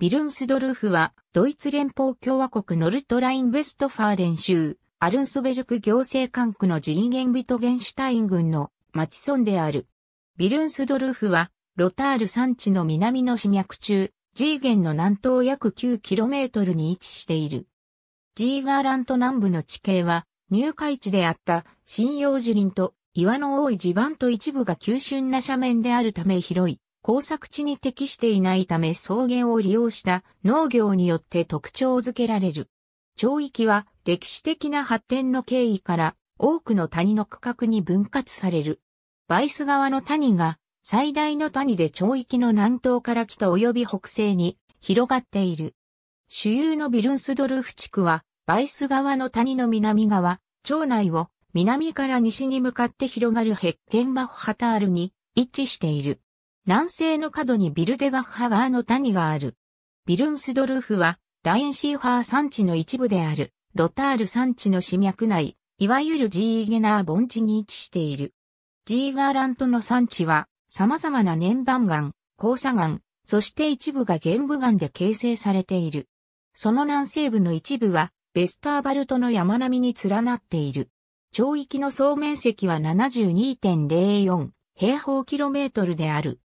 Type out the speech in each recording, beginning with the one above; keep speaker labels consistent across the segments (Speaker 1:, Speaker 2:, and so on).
Speaker 1: ビルンスドルフは、ドイツ連邦共和国ノルトライン・ウストファーレン州、アルンスベルク行政管区のジーゲンビトゲンシュタイン郡の町村である。ビルンスドルフは、ロタール山地の南の市脈中、ジーゲンの南東約 9km に位置している。ジーガーラント南部の地形は、入海地であった針葉樹林と岩の多い地盤と一部が急峻な斜面であるため広い。耕作地に適していないため草原を利用した農業によって特徴づけられる。町域は歴史的な発展の経緯から多くの谷の区画に分割される。バイス川の谷が最大の谷で町域の南東から北及び北西に広がっている。主有のビルンスドルフ地区はバイス川の谷の南側、町内を南から西に向かって広がるヘッケンバッハタールに一致している。南西の角にビルデバッハ川の谷がある。ビルンスドルフは、ラインシーファー山地の一部である、ロタール山地の市脈内、いわゆるジーゲナー盆地に位置している。ジーガーラントの山地は、様々な年番岩、交差岩、そして一部が玄武岩で形成されている。その南西部の一部は、ベスターバルトの山並みに連なっている。町域の総面積は72.04平方キロメートルである。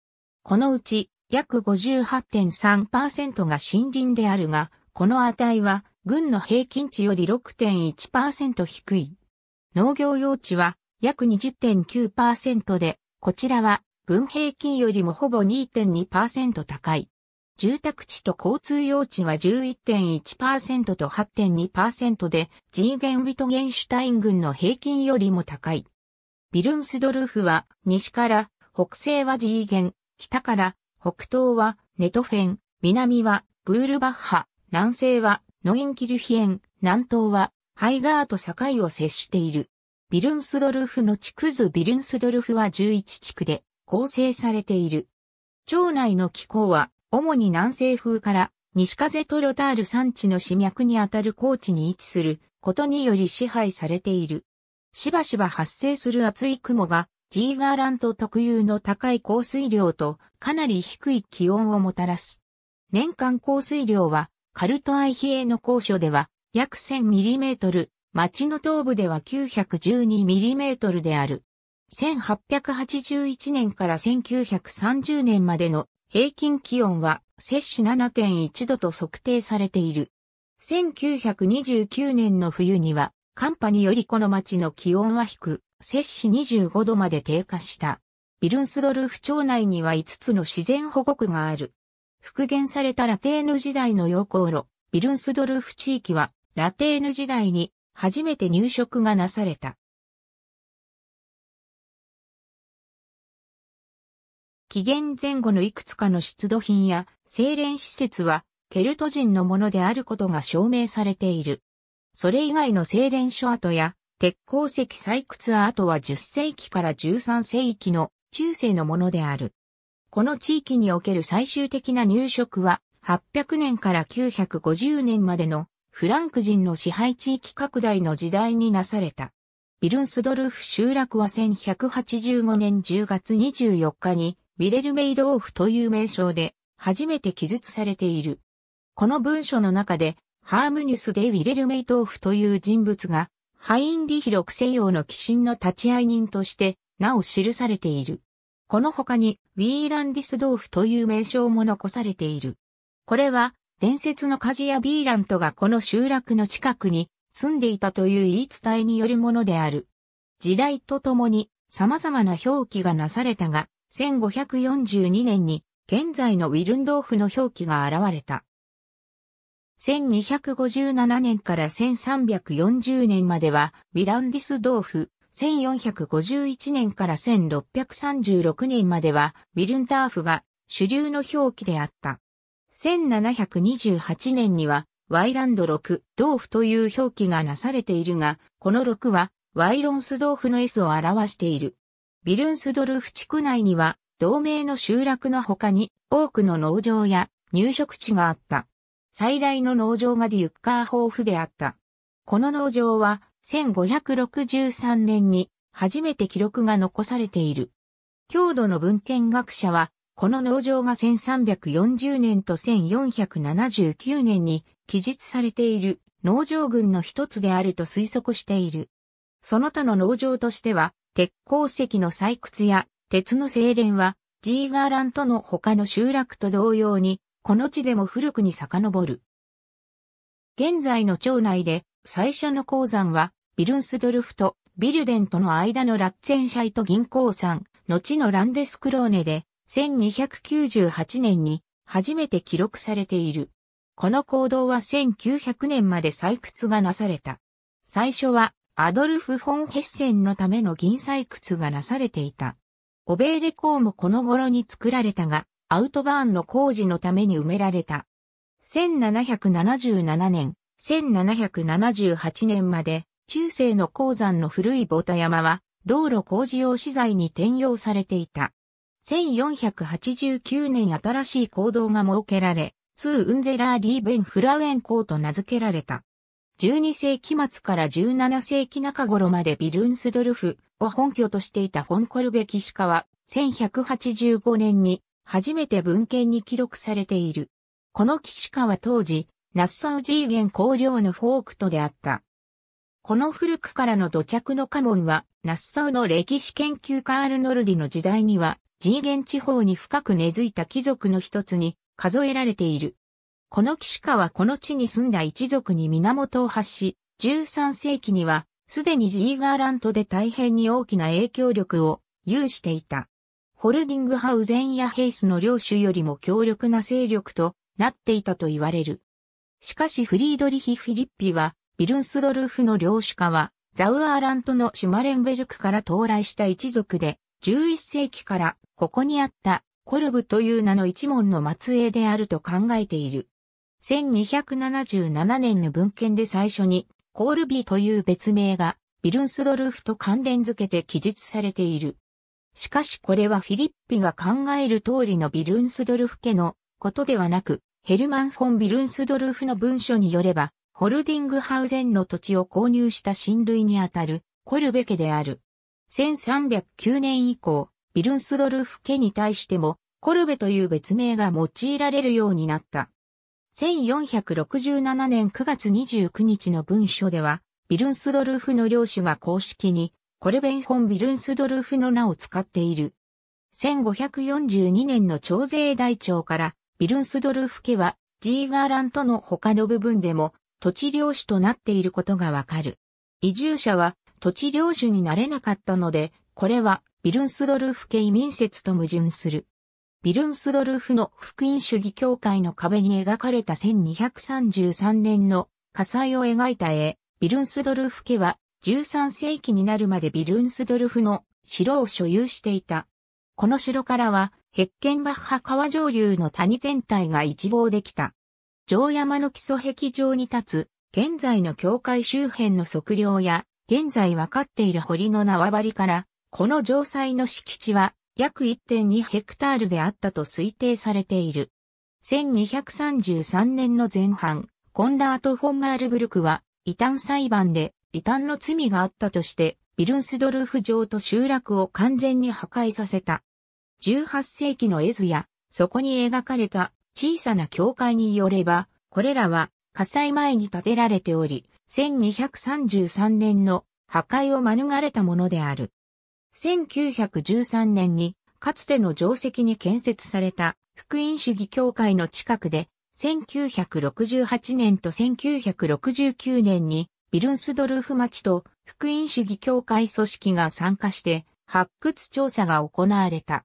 Speaker 1: このうち約58.3%が森林であるが、この値は軍の平均値より6.1%低い。農業用地は約20.9%で、こちらは軍平均よりもほぼ2.2%高い。住宅地と交通用地は11.1%と8.2%で、ジーゲン・ウィトゲンシュタイン軍の平均よりも高い。ビルンスドルフは西から、北西はジーゲン、北から北東はネトフェン、南はブールバッハ、南西はノインキルヒエン、南東はハイガーと境を接している。ビルンスドルフの地区図ビルンスドルフは11地区で構成されている。町内の気候は主に南西風から西風とロタール山地の市脈にあたる高地に位置することにより支配されている。しばしば発生する厚い雲がジーガーラント特有の高い降水量とかなり低い気温をもたらす。年間降水量はカルトアイヒエの高所では約 1000mm、町の東部では 912mm である。1881年から1930年までの平均気温は摂氏7.1度と測定されている。1929年の冬には寒波によりこの町の気温は低摂氏25度まで低下した。ビルンスドルフ町内には5つの自然保護区がある。復元されたラテーヌ時代の溶鉱路、ビルンスドルフ地域は、ラテーヌ時代に初めて入植がなされた。紀元前後のいくつかの出土品や精錬施設は、ケルト人のものであることが証明されている。それ以外の精錬書跡や鉄鉱石採掘跡は10世紀から13世紀の中世のものである。この地域における最終的な入植は800年から950年までのフランク人の支配地域拡大の時代になされた。ビルンスドルフ集落は1185年10月24日にウィレルメイドオフという名称で初めて記述されている。この文書の中でハームニュス・でウィレルメイドオフという人物がハインリヒ六世王の寄進の立会人として、なお記されている。この他に、ウィーランディスドーフという名称も残されている。これは、伝説の鍛冶屋ビーラントがこの集落の近くに住んでいたという言い伝えによるものである。時代とともに様々な表記がなされたが、1542年に現在のウィルンドーフの表記が現れた。1257年から1340年までは、ヴィランディスドーフ、1451年から1636年までは、ヴィルンターフが主流の表記であった。1728年には、ワイランド6、豆腐という表記がなされているが、この6は、ワイロンス豆腐の S を表している。ビルンスドルフ地区内には、同盟の集落の他に、多くの農場や入植地があった。最大の農場がデュッカー豊富であった。この農場は1563年に初めて記録が残されている。郷土の文献学者は、この農場が1340年と1479年に記述されている農場群の一つであると推測している。その他の農場としては、鉄鉱石の採掘や鉄の精錬は、ジーガーラントの他の集落と同様にこの地でも古くに遡る。現在の町内で最初の鉱山はビルンスドルフとビルデンとの間のラッツェンシャイト銀鉱山、後のランデスクローネで1298年に初めて記録されている。この行動は1900年まで採掘がなされた。最初はアドルフ・フォン・ヘッセンのための銀採掘がなされていた。オベーレ港もこの頃に作られたが、アウトバーンの工事のために埋められた。1777年、1778年まで、中世の鉱山の古いボタ山は、道路工事用資材に転用されていた。1489年新しい坑道が設けられ、ツー・ウンゼラー・リーベン・フラウエン港と名付けられた。12世紀末から17世紀中頃までビルンスドルフを本拠としていたフォンコルベキシカは、1185年に初めて文献に記録されている。この騎士家は当時、ナッサウジーゲン公領のフォークトであった。この古くからの土着の家紋は、ナッサウの歴史研究家アルノルディの時代には、ジーゲン地方に深く根付いた貴族の一つに数えられている。この騎士家はこの地に住んだ一族に源を発し、13世紀には、すでにジーガーラントで大変に大きな影響力を有していた。ホルディングハウゼンやヘイスの領主よりも強力な勢力となっていたと言われる。しかしフリードリヒ・フィリッピは、ビルンスドルフの領主家は、ザウアーラントのシュマレンベルクから到来した一族で、11世紀からここにあったコルブという名の一門の末裔であると考えている。1277年の文献で最初にコールビーという別名がビルンスドルフと関連付けて記述されている。しかしこれはフィリッピが考える通りのビルンスドルフ家のことではなく、ヘルマン・フォン・ビルンスドルフの文書によれば、ホルディングハウゼンの土地を購入した親類にあたるコルベ家である。1309年以降、ビルンスドルフ家に対しても、コルベという別名が用いられるようになった。1467年9月29日の文書では、ビルンスドルフの領主が公式にコルベン・フォン・ビルンスドルフの名を使っている。1542年の徴税台帳から、ビルンスドルフ家は、ジーガーラントの他の部分でも、土地領主となっていることがわかる。移住者は、土地領主になれなかったので、これは、ビルンスドルフ家移民説と矛盾する。ビルンスドルフの福音主義教会の壁に描かれた1233年の火災を描いた絵、ビルンスドルフ家は、13世紀になるまでビルンスドルフの城を所有していた。この城からは、ヘッケンバッハ川上流の谷全体が一望できた。城山の基礎壁上に立つ、現在の境界周辺の測量や、現在分かっている堀の縄張りから、この城塞の敷地は約1.2ヘクタールであったと推定されている。1233年の前半、コンラート・フォンマールブルクは、異端裁判で異端の罪があったとして、ビルンスドルフ城と集落を完全に破壊させた。18世紀の絵図や、そこに描かれた小さな教会によれば、これらは火災前に建てられており、1233年の破壊を免れたものである。1913年に、かつての定石に建設された福音主義教会の近くで、1968年と1969年にビルンスドルフ町と福音主義協会組織が参加して発掘調査が行われた。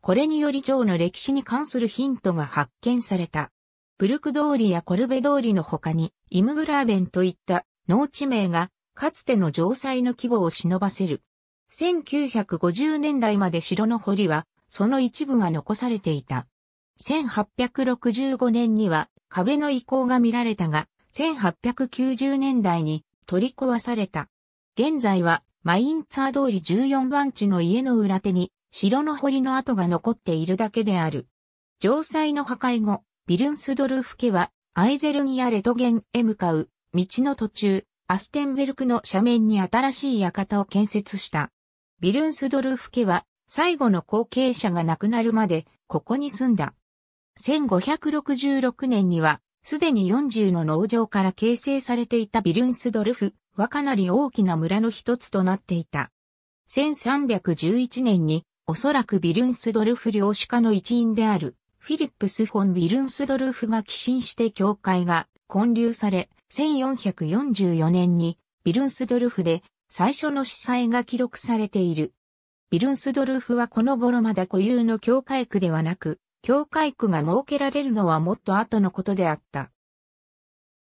Speaker 1: これにより城の歴史に関するヒントが発見された。ブルク通りやコルベ通りの他に、イムグラーベンといった農地名が、かつての城塞の規模を忍ばせる。1950年代まで城の堀は、その一部が残されていた。1865年には壁の移行が見られたが、1890年代に取り壊された。現在はマインツァー通り14番地の家の裏手に城の堀の跡が残っているだけである。城塞の破壊後、ビルンスドルフ家はアイゼルニアレトゲンへ向かう道の途中、アステンベルクの斜面に新しい館を建設した。ビルンスドルフ家は最後の後継者が亡くなるまでここに住んだ。1566年にはすでに40の農場から形成されていたビルンスドルフはかなり大きな村の一つとなっていた。1311年に、おそらくビルンスドルフ領主家の一員である、フィリップス・フォン・ビルンスドルフが寄進して教会が建立され、1444年にビルンスドルフで最初の司祭が記録されている。ビルンスドルフはこの頃まだ固有の教会区ではなく、教会区が設けられるのはもっと後のことであった。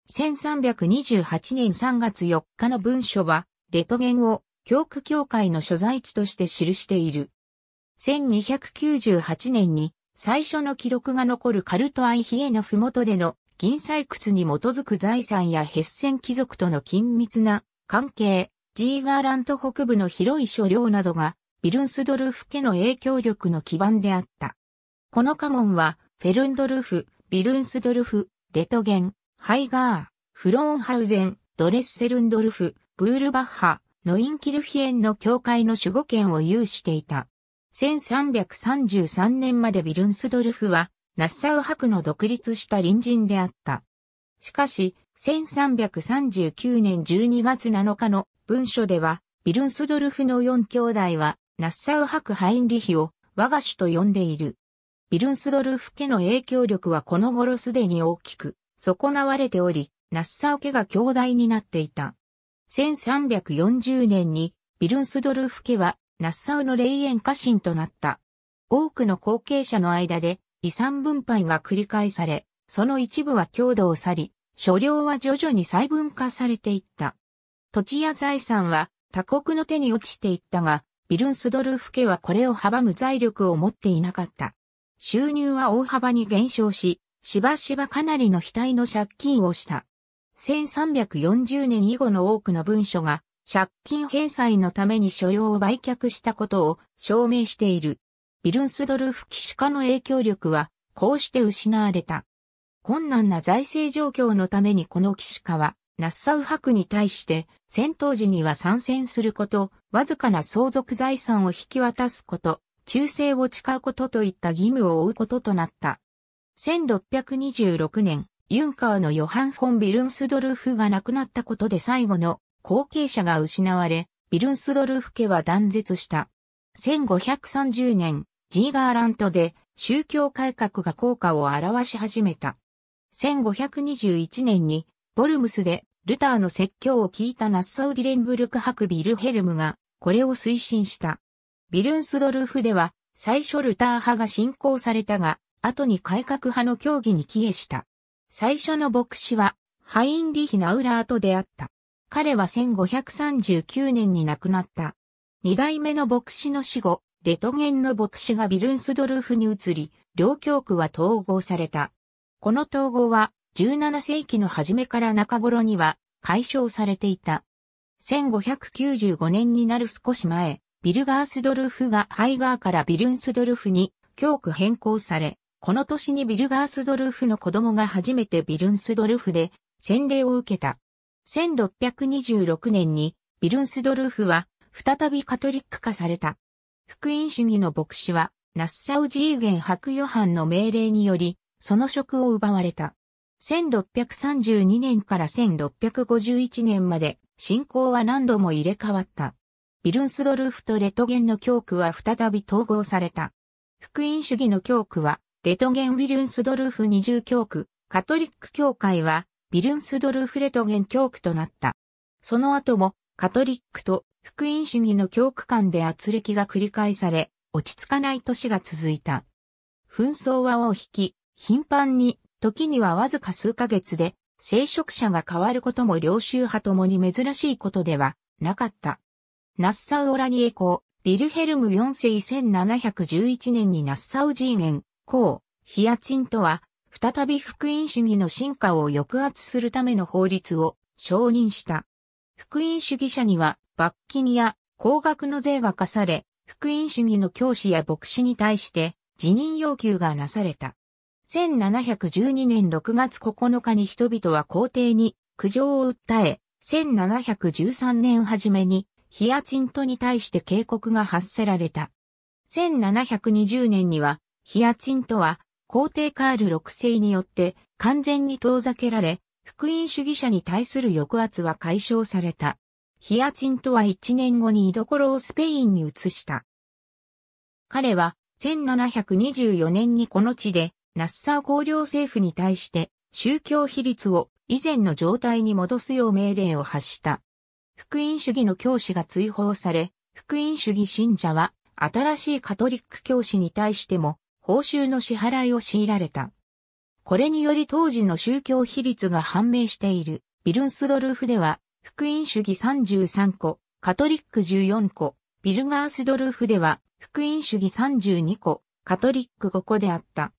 Speaker 1: 1328年3月4日の文書は、レトゲンを教区教会の所在地として記している。1298年に最初の記録が残るカルトアイヒエの麓での銀採掘に基づく財産やヘッセン貴族との緊密な関係、ジーガーラント北部の広い所領などがビルンスドルフ家の影響力の基盤であった。この家紋は、フェルンドルフ、ビルンスドルフ、レトゲン、ハイガー、フロンハウゼン、ドレッセルンドルフ、ブールバッハ、ノインキルヒエンの教会の守護権を有していた。1333年までビルンスドルフは、ナッサウ博の独立した隣人であった。しかし、1339年12月7日の文書では、ビルンスドルフの4兄弟は、ナッサウ博ハインリヒを我が主と呼んでいる。ビルンスドルフ家の影響力はこの頃すでに大きく損なわれており、ナッサオ家が強大になっていた。1340年にビルンスドルフ家はナッサウの霊園家臣となった。多くの後継者の間で遺産分配が繰り返され、その一部は強度を去り、所領は徐々に細分化されていった。土地や財産は他国の手に落ちていったが、ビルンスドルフ家はこれを阻む財力を持っていなかった。収入は大幅に減少し、しばしばかなりの額の借金をした。1340年以後の多くの文書が、借金返済のために所要を売却したことを証明している。ビルンスドルフ騎士化の影響力は、こうして失われた。困難な財政状況のためにこの騎士化は、ナッサウ博に対して戦闘時には参戦すること、わずかな相続財産を引き渡すこと、忠誠を誓うことといった義務を負うこととなった。1626年、ユンカーのヨハン・フォン・ビルンスドルフが亡くなったことで最後の後継者が失われ、ビルンスドルフ家は断絶した。1530年、ジーガーラントで宗教改革が効果を表し始めた。1521年に、ボルムスでルターの説教を聞いたナッサウディレンブルク博ビルヘルムが、これを推進した。ビルンスドルフでは、最初ルター派が信仰されたが、後に改革派の教義に帰依した。最初の牧師は、ハインリヒ・ナウラーと出会った。彼は1539年に亡くなった。二代目の牧師の死後、レトゲンの牧師がビルンスドルフに移り、両教区は統合された。この統合は、17世紀の初めから中頃には解消されていた。1595年になる少し前、ビルガースドルフがハイガーからビルンスドルフに教区変更され、この年にビルガースドルフの子供が初めてビルンスドルフで洗礼を受けた。1626年にビルンスドルフは再びカトリック化された。福音主義の牧師はナッサウジーゲン白ヨハンの命令により、その職を奪われた。1632年から1651年まで信仰は何度も入れ替わった。ビルンスドルフとレトゲンの教区は再び統合された。福音主義の教区は、レトゲンビルンスドルフ二重教区、カトリック教会は、ビルンスドルフレトゲン教区となった。その後も、カトリックと福音主義の教区間で圧力が繰り返され、落ち着かない年が続いた。紛争は尾引き、頻繁に、時にはわずか数ヶ月で、聖職者が変わることも領収派ともに珍しいことではなかった。ナッサウ・オラニエ公、ビルヘルム4世1711年にナッサウジン。縁、公、ヒアチンとは、再び福音主義の進化を抑圧するための法律を承認した。福音主義者には罰金や高額の税が課され、福音主義の教師や牧師に対して辞任要求がなされた。1712年6月9日に人々は皇帝に苦情を訴え、1713年初めにヒアチントに対して警告が発せられた。1720年には、ヒアチントは皇帝カール6世によって完全に遠ざけられ、福音主義者に対する抑圧は解消された。ヒアチントは1年後に居所をスペインに移した。彼は1724年にこの地でナッサー公領政府に対して宗教比率を以前の状態に戻すよう命令を発した。福音主義の教師が追放され、福音主義信者は新しいカトリック教師に対しても報酬の支払いを強いられた。これにより当時の宗教比率が判明しているビルンスドルフでは福音主義33個、カトリック14個、ビルガースドルフでは福音主義32個、カトリック5個であった。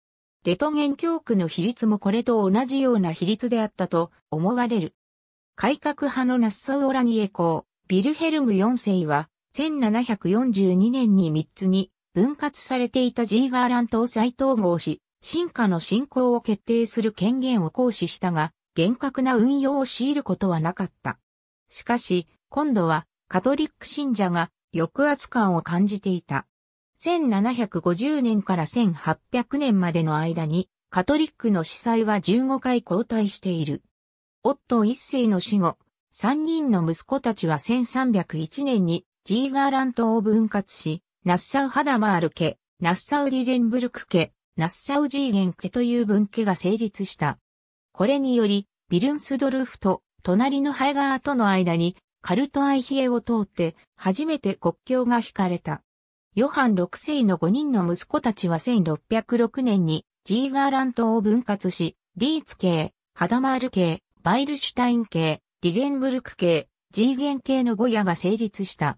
Speaker 1: レトゲン教区の比率もこれと同じような比率であったと思われる。改革派のナッソー・オラニエ公、ビルヘルム4世は、1742年に3つに分割されていたジーガーラントを再統合し、進化の進行を決定する権限を行使したが、厳格な運用を強いることはなかった。しかし、今度はカトリック信者が抑圧感を感じていた。1750年から1800年までの間に、カトリックの司祭は15回交代している。夫一世の死後、三人の息子たちは1301年にジーガーラントを分割し、ナッサウ・ハダマール家、ナッサウ・リレンブルク家、ナッサウ・ジーゲン家という分家が成立した。これにより、ビルンスドルフと隣のハイガーとの間にカルトアイヒエを通って初めて国境が引かれた。ヨハン6世の5人の息子たちは1606年にジーガーラントを分割し、ディーツ系、ハダマール系、バイルシュタイン系、ディレンブルク系、ジーゲン系のゴヤが成立した。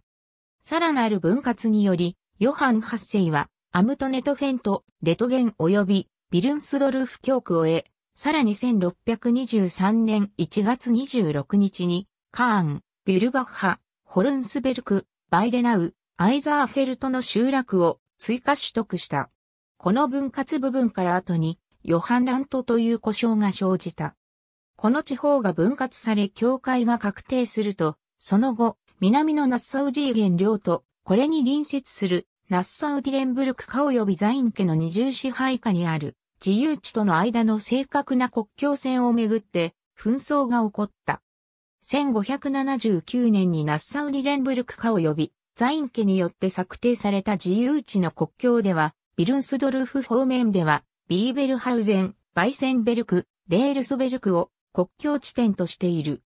Speaker 1: さらなる分割により、ヨハン8世は、アムトネトフェント、レトゲン及び、ビルンスドルフ教区を得、さらに1623年1月26日に、カーン、ビュルバッハ、ホルンスベルク、バイデナウ、アイザーフェルトの集落を追加取得した。この分割部分から後に、ヨハンラントという故障が生じた。この地方が分割され境界が確定すると、その後、南のナッサウジー原領と、これに隣接するナッサウディレンブルク家及びザイン家の二重支配下にある自由地との間の正確な国境線をめぐって紛争が起こった。1579年にナッサウディレンブルク家及びザイン家によって策定された自由地の国境では、ビルンスドルフ方面では、ビーベルハウゼン、バイセンベルク、レールスベルクを、国境地点としている。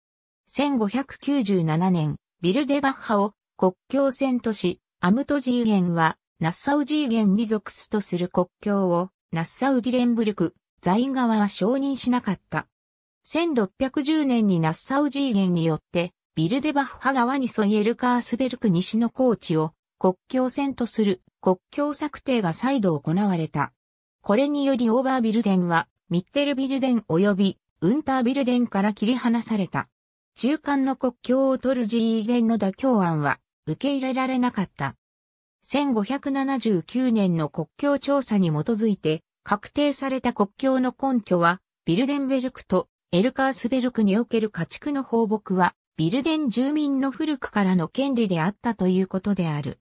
Speaker 1: 1597年、ビルデバッハを国境線とし、アムトジーゲンはナッサウジーゲンに属すとする国境をナッサウディレンブルク、ザイン側は承認しなかった。1610年にナッサウジーゲンによって、ビルデバッハ側に沿いエルカースベルク西の高地を国境線とする国境策定が再度行われた。これによりオーバービルデンはミッテルビルデン及びウンタービルデンから切り離された。中間の国境を取る自意元の妥協案は受け入れられなかった。1579年の国境調査に基づいて確定された国境の根拠はビルデンベルクとエルカースベルクにおける家畜の放牧はビルデン住民の古くからの権利であったということである。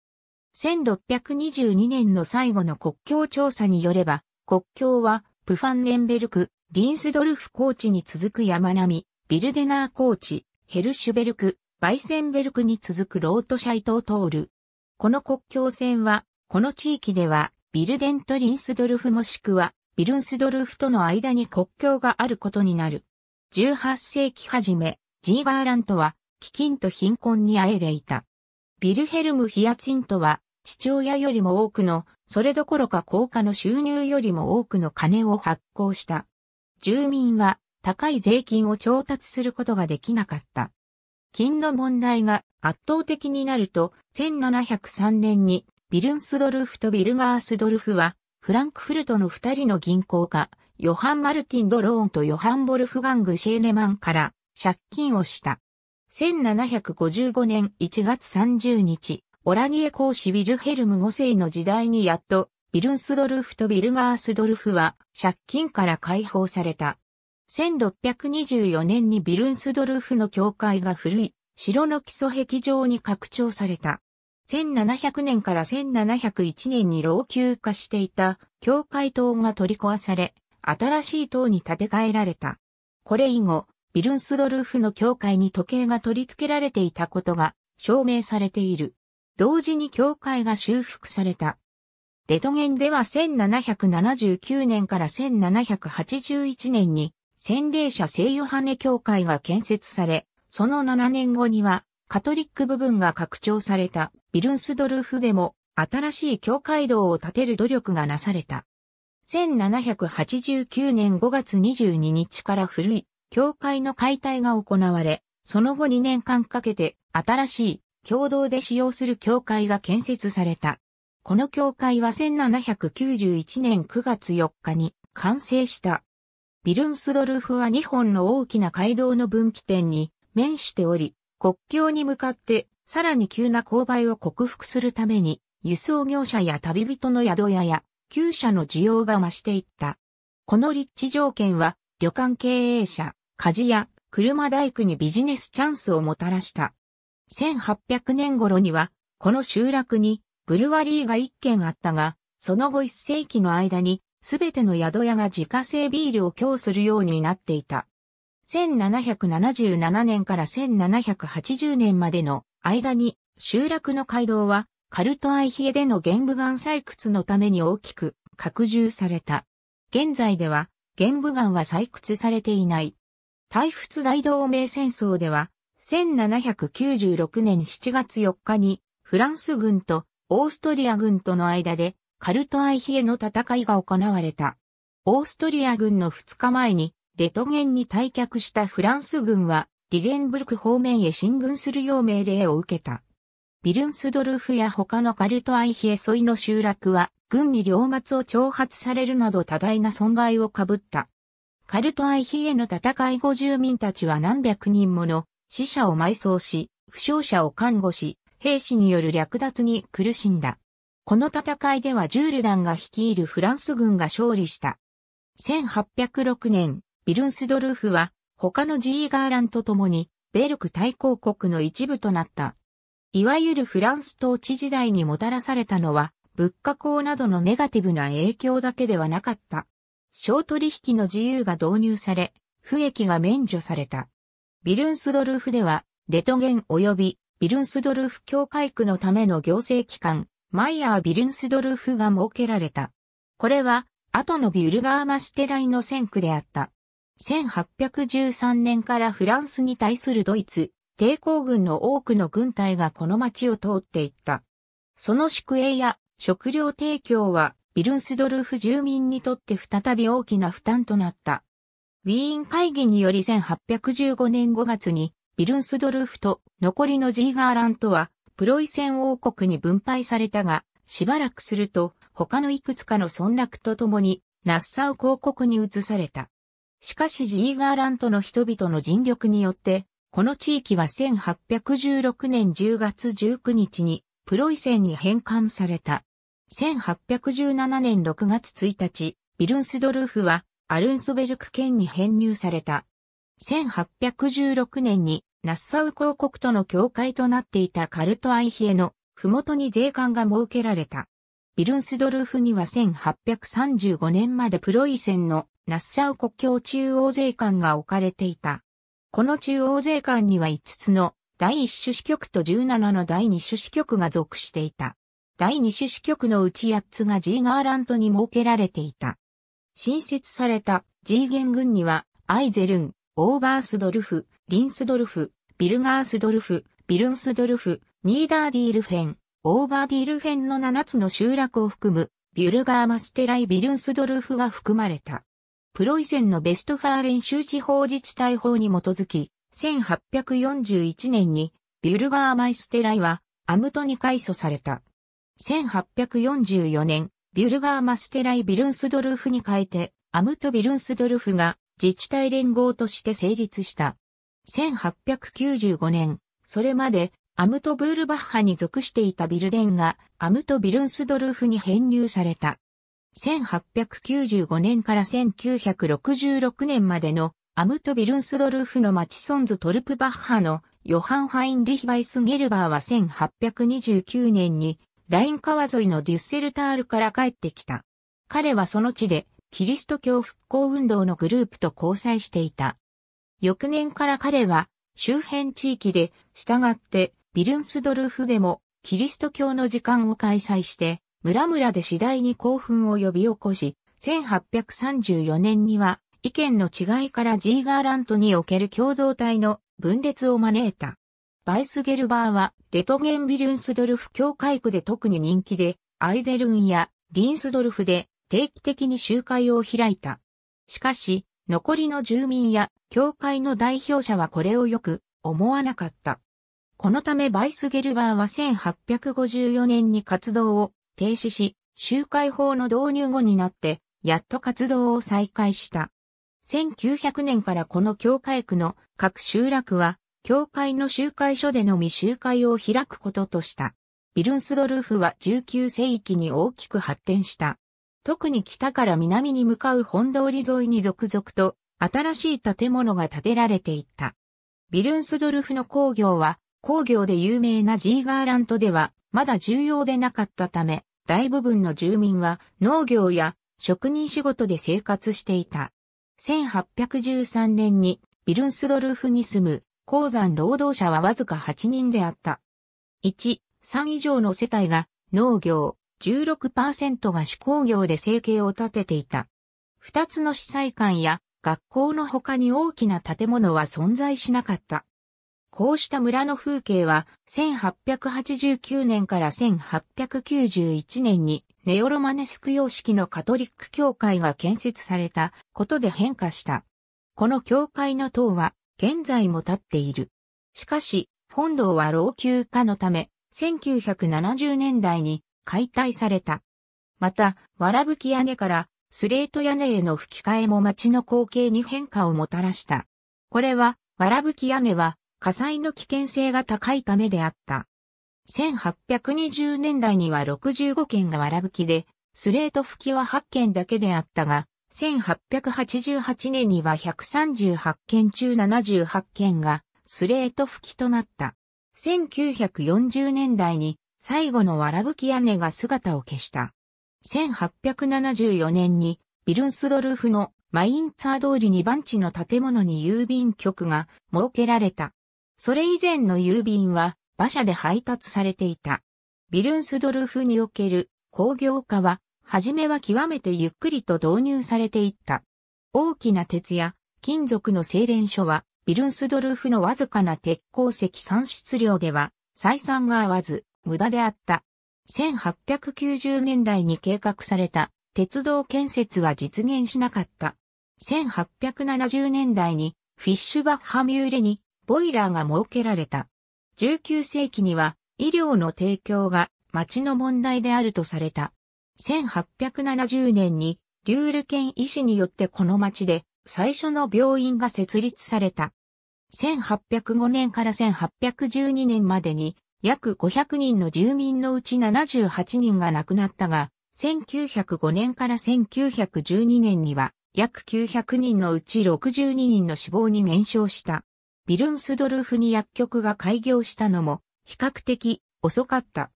Speaker 1: 1622年の最後の国境調査によれば、国境はプファンネンベルク、リンスドルフコーチに続く山並、み、ビルデナーコーチ、ヘルシュベルク、バイセンベルクに続くロートシャイトを通る。この国境線は、この地域では、ビルデンとリンスドルフもしくは、ビルンスドルフとの間に国境があることになる。18世紀初め、ジーガーラントは、飢饉と貧困にあえでいた。ビルヘルム・ヒアツントは、父親よりも多くの、それどころか高価の収入よりも多くの金を発行した。住民は高い税金を調達することができなかった。金の問題が圧倒的になると、1703年にビルンスドルフとビルガースドルフは、フランクフルトの二人の銀行家、ヨハン・マルティン・ドローンとヨハン・ボルフガング・シェーネマンから借金をした。1755年1月30日、オラニエ公子ウィルヘルム5世の時代にやっとビルンスドルフとビルガースドルフは借金から解放された。1624年にビルンスドルフの教会が古い城の基礎壁上に拡張された。1700年から1701年に老朽化していた教会塔が取り壊され、新しい塔に建て替えられた。これ以後、ビルンスドルフの教会に時計が取り付けられていたことが証明されている。同時に教会が修復された。レトゲンでは1779年から1781年に洗礼者聖ヨハネ教会が建設され、その7年後にはカトリック部分が拡張されたビルンスドルフでも新しい教会堂を建てる努力がなされた。1789年5月22日から古い教会の解体が行われ、その後2年間かけて新しい共同で使用する教会が建設された。この教会は1791年9月4日に完成した。ビルンスドルフは2本の大きな街道の分岐点に面しており、国境に向かってさらに急な勾配を克服するために輸送業者や旅人の宿屋や旧車の需要が増していった。この立地条件は旅館経営者、鍛冶屋、車大工にビジネスチャンスをもたらした。1800年頃にはこの集落にブルワリーが1軒あったが、その後1世紀の間に、すべての宿屋が自家製ビールを供するようになっていた。1777年から1780年までの間に、集落の街道は、カルトアイヒエでの玄武岩採掘のために大きく拡充された。現在では、玄武岩は採掘されていない。大仏大同盟戦争では、1796年7月4日に、フランス軍とオーストリア軍との間でカルトアイヒへの戦いが行われた。オーストリア軍の2日前にレトゲンに退却したフランス軍はディレンブルク方面へ進軍するよう命令を受けた。ビルンスドルフや他のカルトアイヒエ沿いの集落は軍に両末を挑発されるなど多大な損害を被った。カルトアイヒエの戦い後住民たちは何百人もの死者を埋葬し、負傷者を看護し、兵士による略奪に苦しんだ。この戦いではジュールダンが率いるフランス軍が勝利した。1806年、ビルンスドルーフは他のジーガーランと共にベルク大公国の一部となった。いわゆるフランス統治時代にもたらされたのは物価高などのネガティブな影響だけではなかった。小取引の自由が導入され、不益が免除された。ビルンスドルーフでは、レトゲン及びビルンスドルフ教会区のための行政機関、マイヤー・ビルンスドルフが設けられた。これは、後のビュルガーマステライの戦区であった。1813年からフランスに対するドイツ、抵抗軍の多くの軍隊がこの町を通っていった。その宿営や食料提供は、ビルンスドルフ住民にとって再び大きな負担となった。ウィーン会議により1815年5月にビルンスドルフと残りのジーガーラントは、プロイセン王国に分配されたが、しばらくすると、他のいくつかの村落とともに、ナッサウ公国に移された。しかしジーガーラントの人々の尽力によって、この地域は1816年10月19日に、プロイセンに返還された。1817年6月1日、ビルンスドルフは、アルンスベルク県に編入された。1816年にナッサウ公国との境界となっていたカルトアイヒエの麓に税関が設けられた。ビルンスドルフには1835年までプロイセンのナッサウ国境中央税関が置かれていた。この中央税関には5つの第1種支局と17の第2種支局が属していた。第2種支局のうち8つがジーガーラントに設けられていた。新設されたジーゲン軍にはアイゼルン、オーバースドルフ、リンスドルフ、ビルガースドルフ、ビルンスドルフ、ニーダーディールフェン、オーバーディールフェンの7つの集落を含む、ビュルガーマステライ・ビルンスドルフが含まれた。プロイセンのベストファーレン州地方自治体法に基づき、1841年にビュルガーマイステライはアムトに改組された。1844年、ビュルガーマステライ・ビルンスドルフに変えて、アムト・ビルンスドルフが自治体連合として成立した。1895年、それまでアムト・ブールバッハに属していたビルデンがアムト・ビルンスドルフに編入された。1895年から1966年までのアムト・ビルンスドルフのマチソンズ・トルプバッハのヨハン・ハインリヒ・バイス・ゲルバーは1829年にライン川沿いのデュッセルタールから帰ってきた。彼はその地でキリスト教復興運動のグループと交際していた。翌年から彼は周辺地域で、従ってビルンスドルフでもキリスト教の時間を開催して、村々で次第に興奮を呼び起こし、1834年には意見の違いからジーガーラントにおける共同体の分裂を招いた。バイスゲルバーはレトゲンビルンスドルフ教会区で特に人気で、アイゼルンやリンスドルフで定期的に集会を開いた。しかし、残りの住民や教会の代表者はこれをよく思わなかった。このためバイスゲルバーは1854年に活動を停止し、集会法の導入後になって、やっと活動を再開した。1900年からこの教会区の各集落は、教会の集会所でのみ集会を開くこととした。ビルンスドルフは19世紀に大きく発展した。特に北から南に向かう本通り沿いに続々と新しい建物が建てられていった。ビルンスドルフの工業は、工業で有名なジーガーラントでは、まだ重要でなかったため、大部分の住民は農業や職人仕事で生活していた。1813年にビルンスドルフに住む鉱山労働者はわずか8人であった。1、3以上の世帯が農業、16%が手工業で生計を立てていた。二つの司祭館や学校の他に大きな建物は存在しなかった。こうした村の風景は1889年から1891年にネオロマネスク様式のカトリック教会が建設されたことで変化した。この教会の塔は現在も立っている。しかし、本堂は老朽化のため、1970年代に解体された。また、わらぶき屋根からスレート屋根への吹き替えも街の光景に変化をもたらした。これは、わらぶき屋根は火災の危険性が高いためであった。1820年代には65件がわらぶきで、スレート吹きは8件だけであったが、1888年には138件中78件がスレート吹きとなった。1940年代に最後のわらぶき屋根が姿を消した。1874年にビルンスドルフのマインツァー通り2番地の建物に郵便局が設けられた。それ以前の郵便は馬車で配達されていた。ビルンスドルフにおける工業化は、はじめは極めてゆっくりと導入されていった。大きな鉄や金属の精錬所は、ビルンスドルフのわずかな鉄鉱石産出量では、採算が合わず、無駄であった。1890年代に計画された鉄道建設は実現しなかった。1870年代にフィッシュバッハミューレにボイラーが設けられた。19世紀には医療の提供が町の問題であるとされた。1870年にリュール県医師によってこの町で最初の病院が設立された。1805年から1812年までに約500人の住民のうち78人が亡くなったが、1905年から1912年には約900人のうち62人の死亡に減少した。ビルンスドルフに薬局が開業したのも比較的遅かった。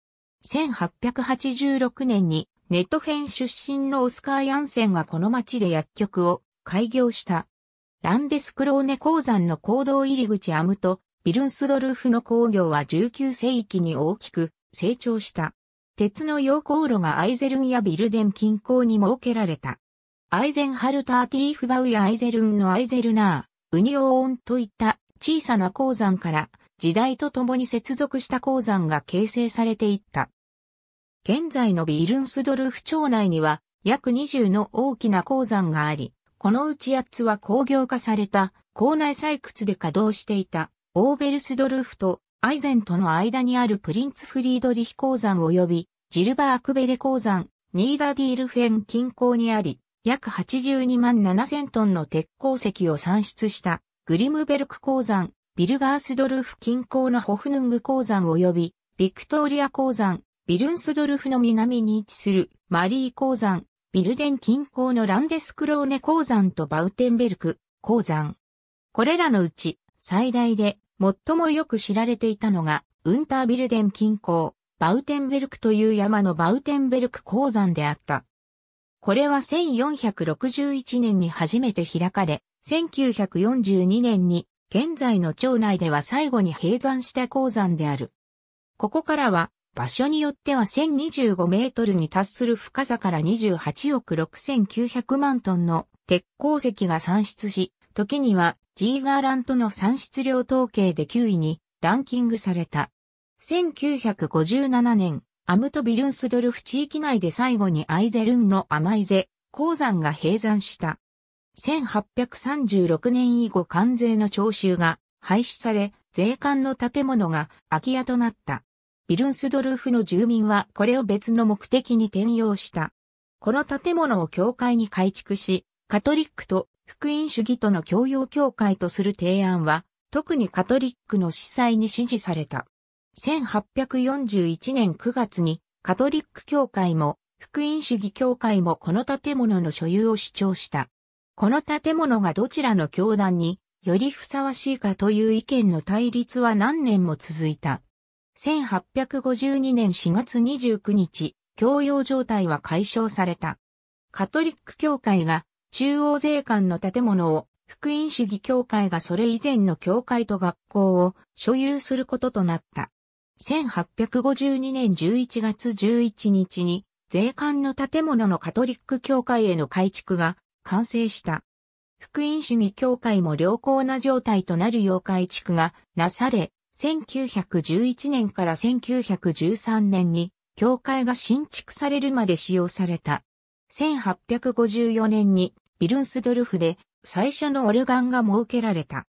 Speaker 1: 1886年にネット編出身のオスカー・ヤンセンがこの町で薬局を開業した。ランデスクローネ鉱山の行動入り口アムとビルンスドルフの工業は19世紀に大きく成長した。鉄の溶鉱炉がアイゼルンやビルデン近郊に設けられた。アイゼンハルターティーフバウやアイゼルンのアイゼルナー、ウニオーンといった小さな鉱山から時代とともに接続した鉱山が形成されていった。現在のビールンスドルフ町内には約20の大きな鉱山があり、このうち8つは工業化された校内採掘で稼働していた。オーベルスドルフとアイゼンとの間にあるプリンツフリードリヒ鉱山及びジルバークベレ鉱山、ニーダディールフェン近郊にあり、約82万7000トンの鉄鉱石を産出したグリムベルク鉱山、ビルガースドルフ近郊のホフヌング鉱山及びビクトリア鉱山、ビルンスドルフの南に位置するマリー鉱山、ビルデン近郊のランデスクローネ鉱山とバウテンベルク鉱山。これらのうち最大で最もよく知られていたのが、ウンタービルデン近郊、バウテンベルクという山のバウテンベルク鉱山であった。これは1461年に初めて開かれ、1942年に現在の町内では最後に閉山した鉱山である。ここからは場所によっては1025メートルに達する深さから28億6900万トンの鉄鉱石が産出し、時にはジーガーラントの産出量統計で9位にランキングされた。1957年、アムトビルンスドルフ地域内で最後にアイゼルンのアマイゼ、鉱山が閉山した。1836年以後関税の徴収が廃止され、税関の建物が空き家となった。ビルンスドルフの住民はこれを別の目的に転用した。この建物を教会に改築し、カトリックと福音主義との教養協会とする提案は、特にカトリックの司祭に支持された。1841年9月に、カトリック教会も、福音主義教会もこの建物の所有を主張した。この建物がどちらの教団によりふさわしいかという意見の対立は何年も続いた。1852年4月29日、教養状態は解消された。カトリック教会が中央税関の建物を福音主義協会がそれ以前の協会と学校を所有することとなった。1852年11月11日に税関の建物のカトリック教会への改築が完成した。福音主義教会も良好な状態となるよう改築がなされ、1911年から1913年に教会が新築されるまで使用された。1854年にビルンスドルフで最初のオルガンが設けられた。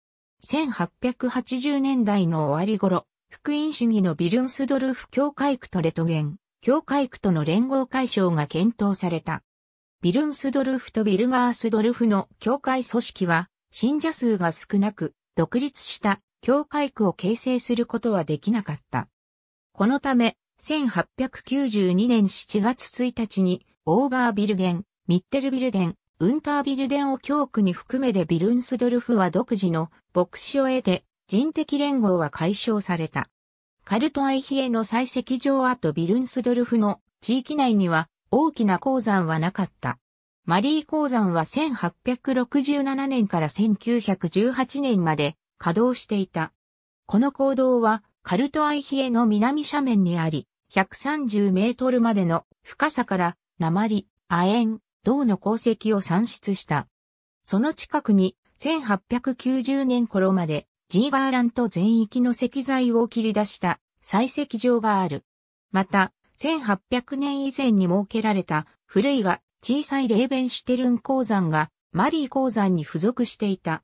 Speaker 1: 1880年代の終わり頃、福音主義のビルンスドルフ教会区とレトゲン、教会区との連合解消が検討された。ビルンスドルフとビルガースドルフの教会組織は、信者数が少なく、独立した教会区を形成することはできなかった。このため、1892年7月1日に、オーバービルデン、ミッテルビルデン、ウンタービルデンを教区に含めでビルンスドルフは独自の牧師を得て人的連合は解消された。カルトアイヒエの採石場跡ビルンスドルフの地域内には大きな鉱山はなかった。マリー鉱山は1867年から1918年まで稼働していた。この坑道はカルトアイヒエの南斜面にあり、130メートルまでの深さから鉛、亜鉛、銅の鉱石を産出した。その近くに1890年頃までジーバーラント全域の石材を切り出した採石場がある。また、1800年以前に設けられた古いが小さいレーベンシュテルン鉱山がマリー鉱山に付属していた。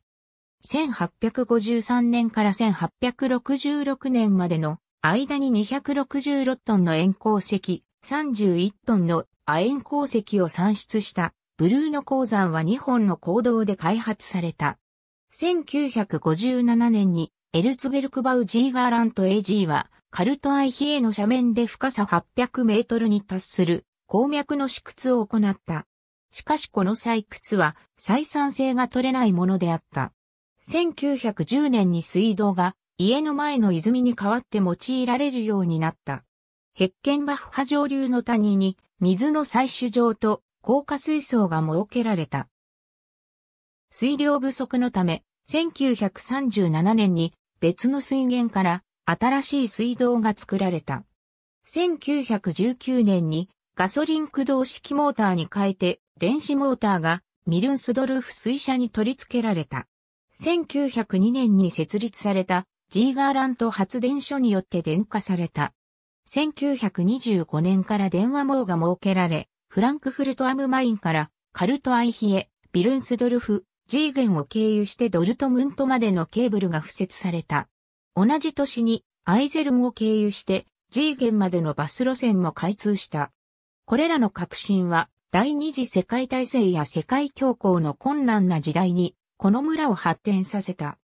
Speaker 1: 1853年から1866年までの間に266トンの円鉱石、31トンの亜鉛鉱石を産出したブルーノ鉱山は2本の坑道で開発された。1957年にエルツベルクバウジーガーラントエジーはカルトアイヒエの斜面で深さ800メートルに達する鉱脈の試掘を行った。しかしこの採掘は採算性が取れないものであった。1910年に水道が家の前の泉に代わって用いられるようになった。ヘッケンバッハ上流の谷に水の採取場と硬化水槽が設けられた。水量不足のため、1937年に別の水源から新しい水道が作られた。1919年にガソリン駆動式モーターに変えて電子モーターがミルンスドルフ水車に取り付けられた。1902年に設立されたジーガーラント発電所によって電化された。1925年から電話網が設けられ、フランクフルトアムマインからカルトアイヒエ、ビルンスドルフ、ジーゲンを経由してドルトムントまでのケーブルが付設された。同じ年にアイゼルンを経由してジーゲンまでのバス路線も開通した。これらの革新は第二次世界大戦や世界恐慌の困難な時代にこの村を発展させた。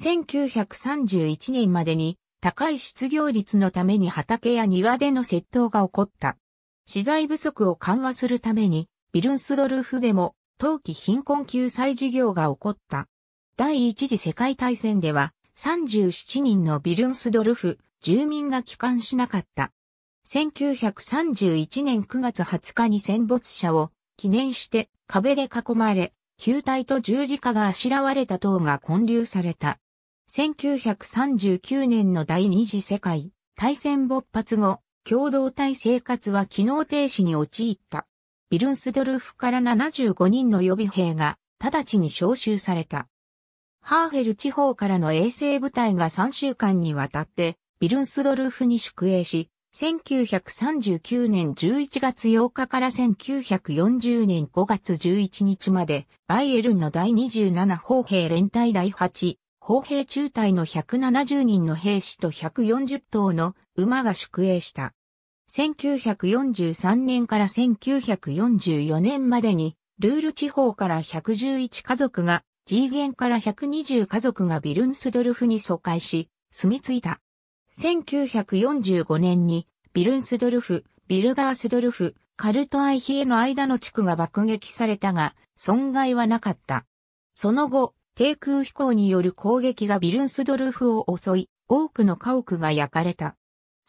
Speaker 1: 1931年までに高い失業率のために畑や庭での窃盗が起こった。資材不足を緩和するために、ビルンスドルフでも、冬季貧困救済事業が起こった。第一次世界大戦では、37人のビルンスドルフ、住民が帰還しなかった。1931年9月20日に戦没者を記念して壁で囲まれ、球体と十字架があしらわれた塔が建立された。1939年の第二次世界大戦勃発後、共同体生活は機能停止に陥った。ビルンスドルフから75人の予備兵が直ちに招集された。ハーフェル地方からの衛星部隊が3週間にわたってビルンスドルフに宿営し、1939年11月8日から1940年5月11日まで、バイエルンの第27砲兵連隊第8、砲兵中隊の170人の兵士と140頭の馬が宿営した。1943年から1944年までに、ルール地方から111家族が、G ンから120家族がビルンスドルフに疎開し、住み着いた。1945年に、ビルンスドルフ、ビルガースドルフ、カルトアイヒエの間の地区が爆撃されたが、損害はなかった。その後、低空飛行による攻撃がビルンスドルフを襲い、多くの家屋が焼かれた。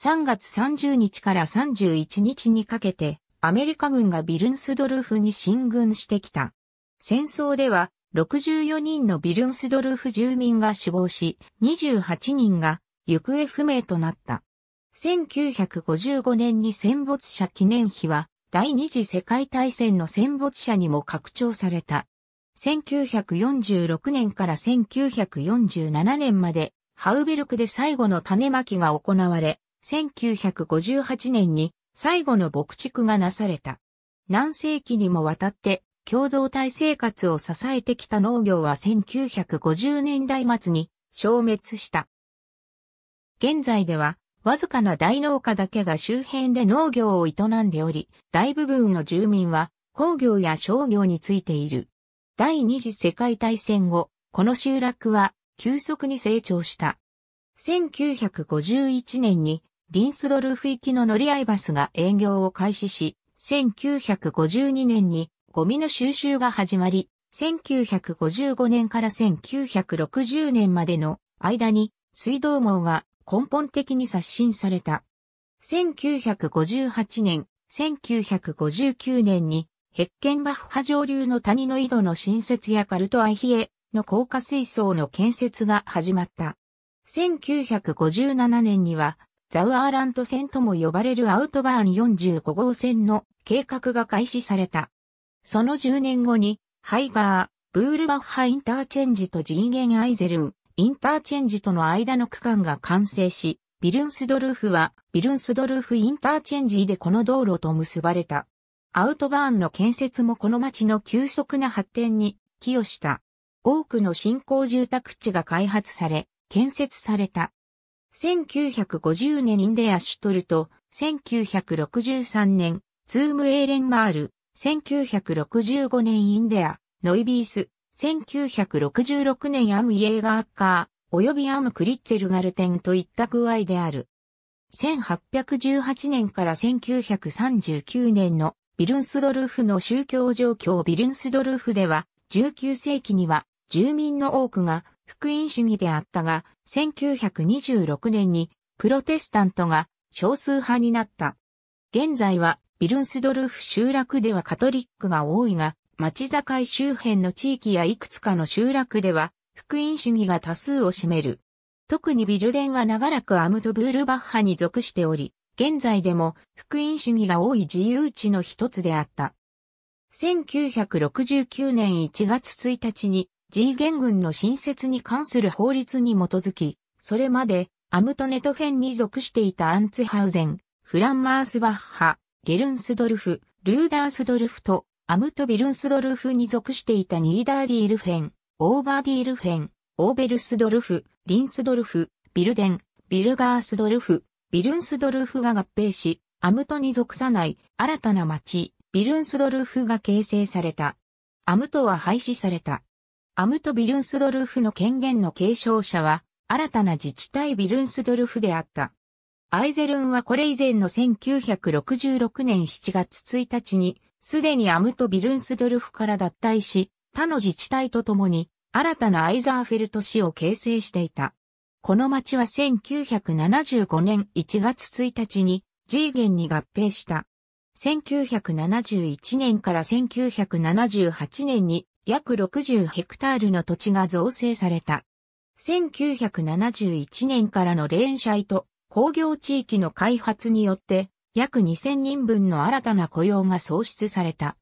Speaker 1: 3月30日から31日にかけて、アメリカ軍がビルンスドルフに進軍してきた。戦争では、64人のビルンスドルフ住民が死亡し、28人が行方不明となった。1955年に戦没者記念碑は、第二次世界大戦の戦没者にも拡張された。1946年から1947年まで、ハウベルクで最後の種まきが行われ、1958年に最後の牧畜がなされた。何世紀にもわたって共同体生活を支えてきた農業は1950年代末に消滅した。現在ではわずかな大農家だけが周辺で農業を営んでおり、大部分の住民は工業や商業についている。第二次世界大戦後、この集落は急速に成長した。1951年にリンスドルフ行きの乗り合いバスが営業を開始し、1952年にゴミの収集が始まり、1955年から1960年までの間に水道網が根本的に刷新された。1958年、1959年にヘッケンバッハ上流の谷の井戸の新設やカルトアイヒエの高架水槽の建設が始まった。1957年には、ザウアーラント線とも呼ばれるアウトバーン45号線の計画が開始された。その10年後に、ハイバー、ブールバッハインターチェンジとジーゲンアイゼルン、インターチェンジとの間の区間が完成し、ビルンスドルフは、ビルンスドルフインターチェンジでこの道路と結ばれた。アウトバーンの建設もこの町の急速な発展に寄与した。多くの新興住宅地が開発され、建設された。1950年インデアシュトルト、1963年、ツームエーレンマール、1965年インデア、ノイビース、1966年アムイエーガーッカー、及びアムクリッツェルガルテンといった具合である。1818年から1939年のビルンスドルフの宗教状況ビルンスドルフでは、19世紀には住民の多くが福音主義であったが、1926年にプロテスタントが少数派になった。現在はビルンスドルフ集落ではカトリックが多いが、町境周辺の地域やいくつかの集落では福音主義が多数を占める。特にビルデンは長らくアムトブールバッハに属しており、現在でも福音主義が多い自由地の一つであった。1969年1月1日に G 元軍の新設に関する法律に基づき、それまでアムトネトフェンに属していたアンツハウゼン、フランマースバッハ、ゲルンスドルフ、ルーダースドルフとアムトビルンスドルフに属していたニーダーディールフェン、オーバーディールフェン、オーベルスドルフ、リンスドルフ、ビルデン、ビルガースドルフ、ビルンスドルフが合併し、アムトに属さない新たな町、ビルンスドルフが形成された。アムトは廃止された。アムト・ビルンスドルフの権限の継承者は、新たな自治体ビルンスドルフであった。アイゼルンはこれ以前の1966年7月1日に、すでにアムト・ビルンスドルフから脱退し、他の自治体とともに、新たなアイザーフェルト市を形成していた。この町は1975年1月1日に G 元に合併した。1971年から1978年に約60ヘクタールの土地が造成された。1971年からの連載と工業地域の開発によって約2000人分の新たな雇用が創出された。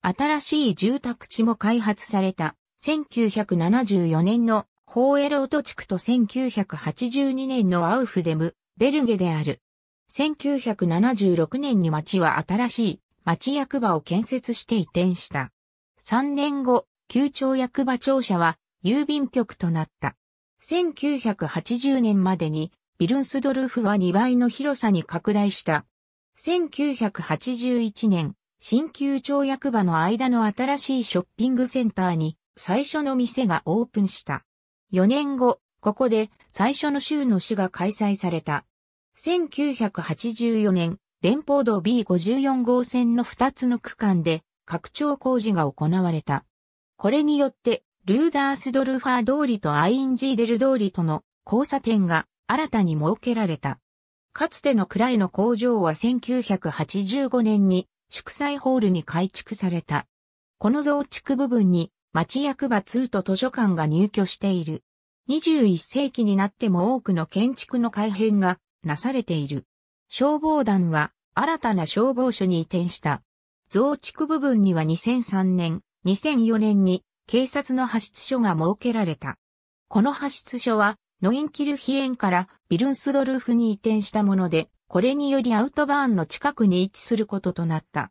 Speaker 1: 新しい住宅地も開発された1974年のホーエロート地区と1982年のアウフデム、ベルゲである。1976年に町は新しい町役場を建設して移転した。3年後、旧町役場庁舎は郵便局となった。1980年までにビルンスドルフは2倍の広さに拡大した。1981年、新旧町役場の間の新しいショッピングセンターに最初の店がオープンした。4年後、ここで最初の州の市が開催された。1984年、連邦道 B54 号線の2つの区間で拡張工事が行われた。これによって、ルーダースドルファー通りとアインジーデル通りとの交差点が新たに設けられた。かつての位の工場は1985年に祝祭ホールに改築された。この増築部分に町役場2と図書館が入居している。21世紀になっても多くの建築の改変がなされている。消防団は新たな消防署に移転した。増築部分には2003年、2004年に警察の派出所が設けられた。この派出所はノインキルヒエンからビルンスドルフに移転したもので、これによりアウトバーンの近くに位置することとなった。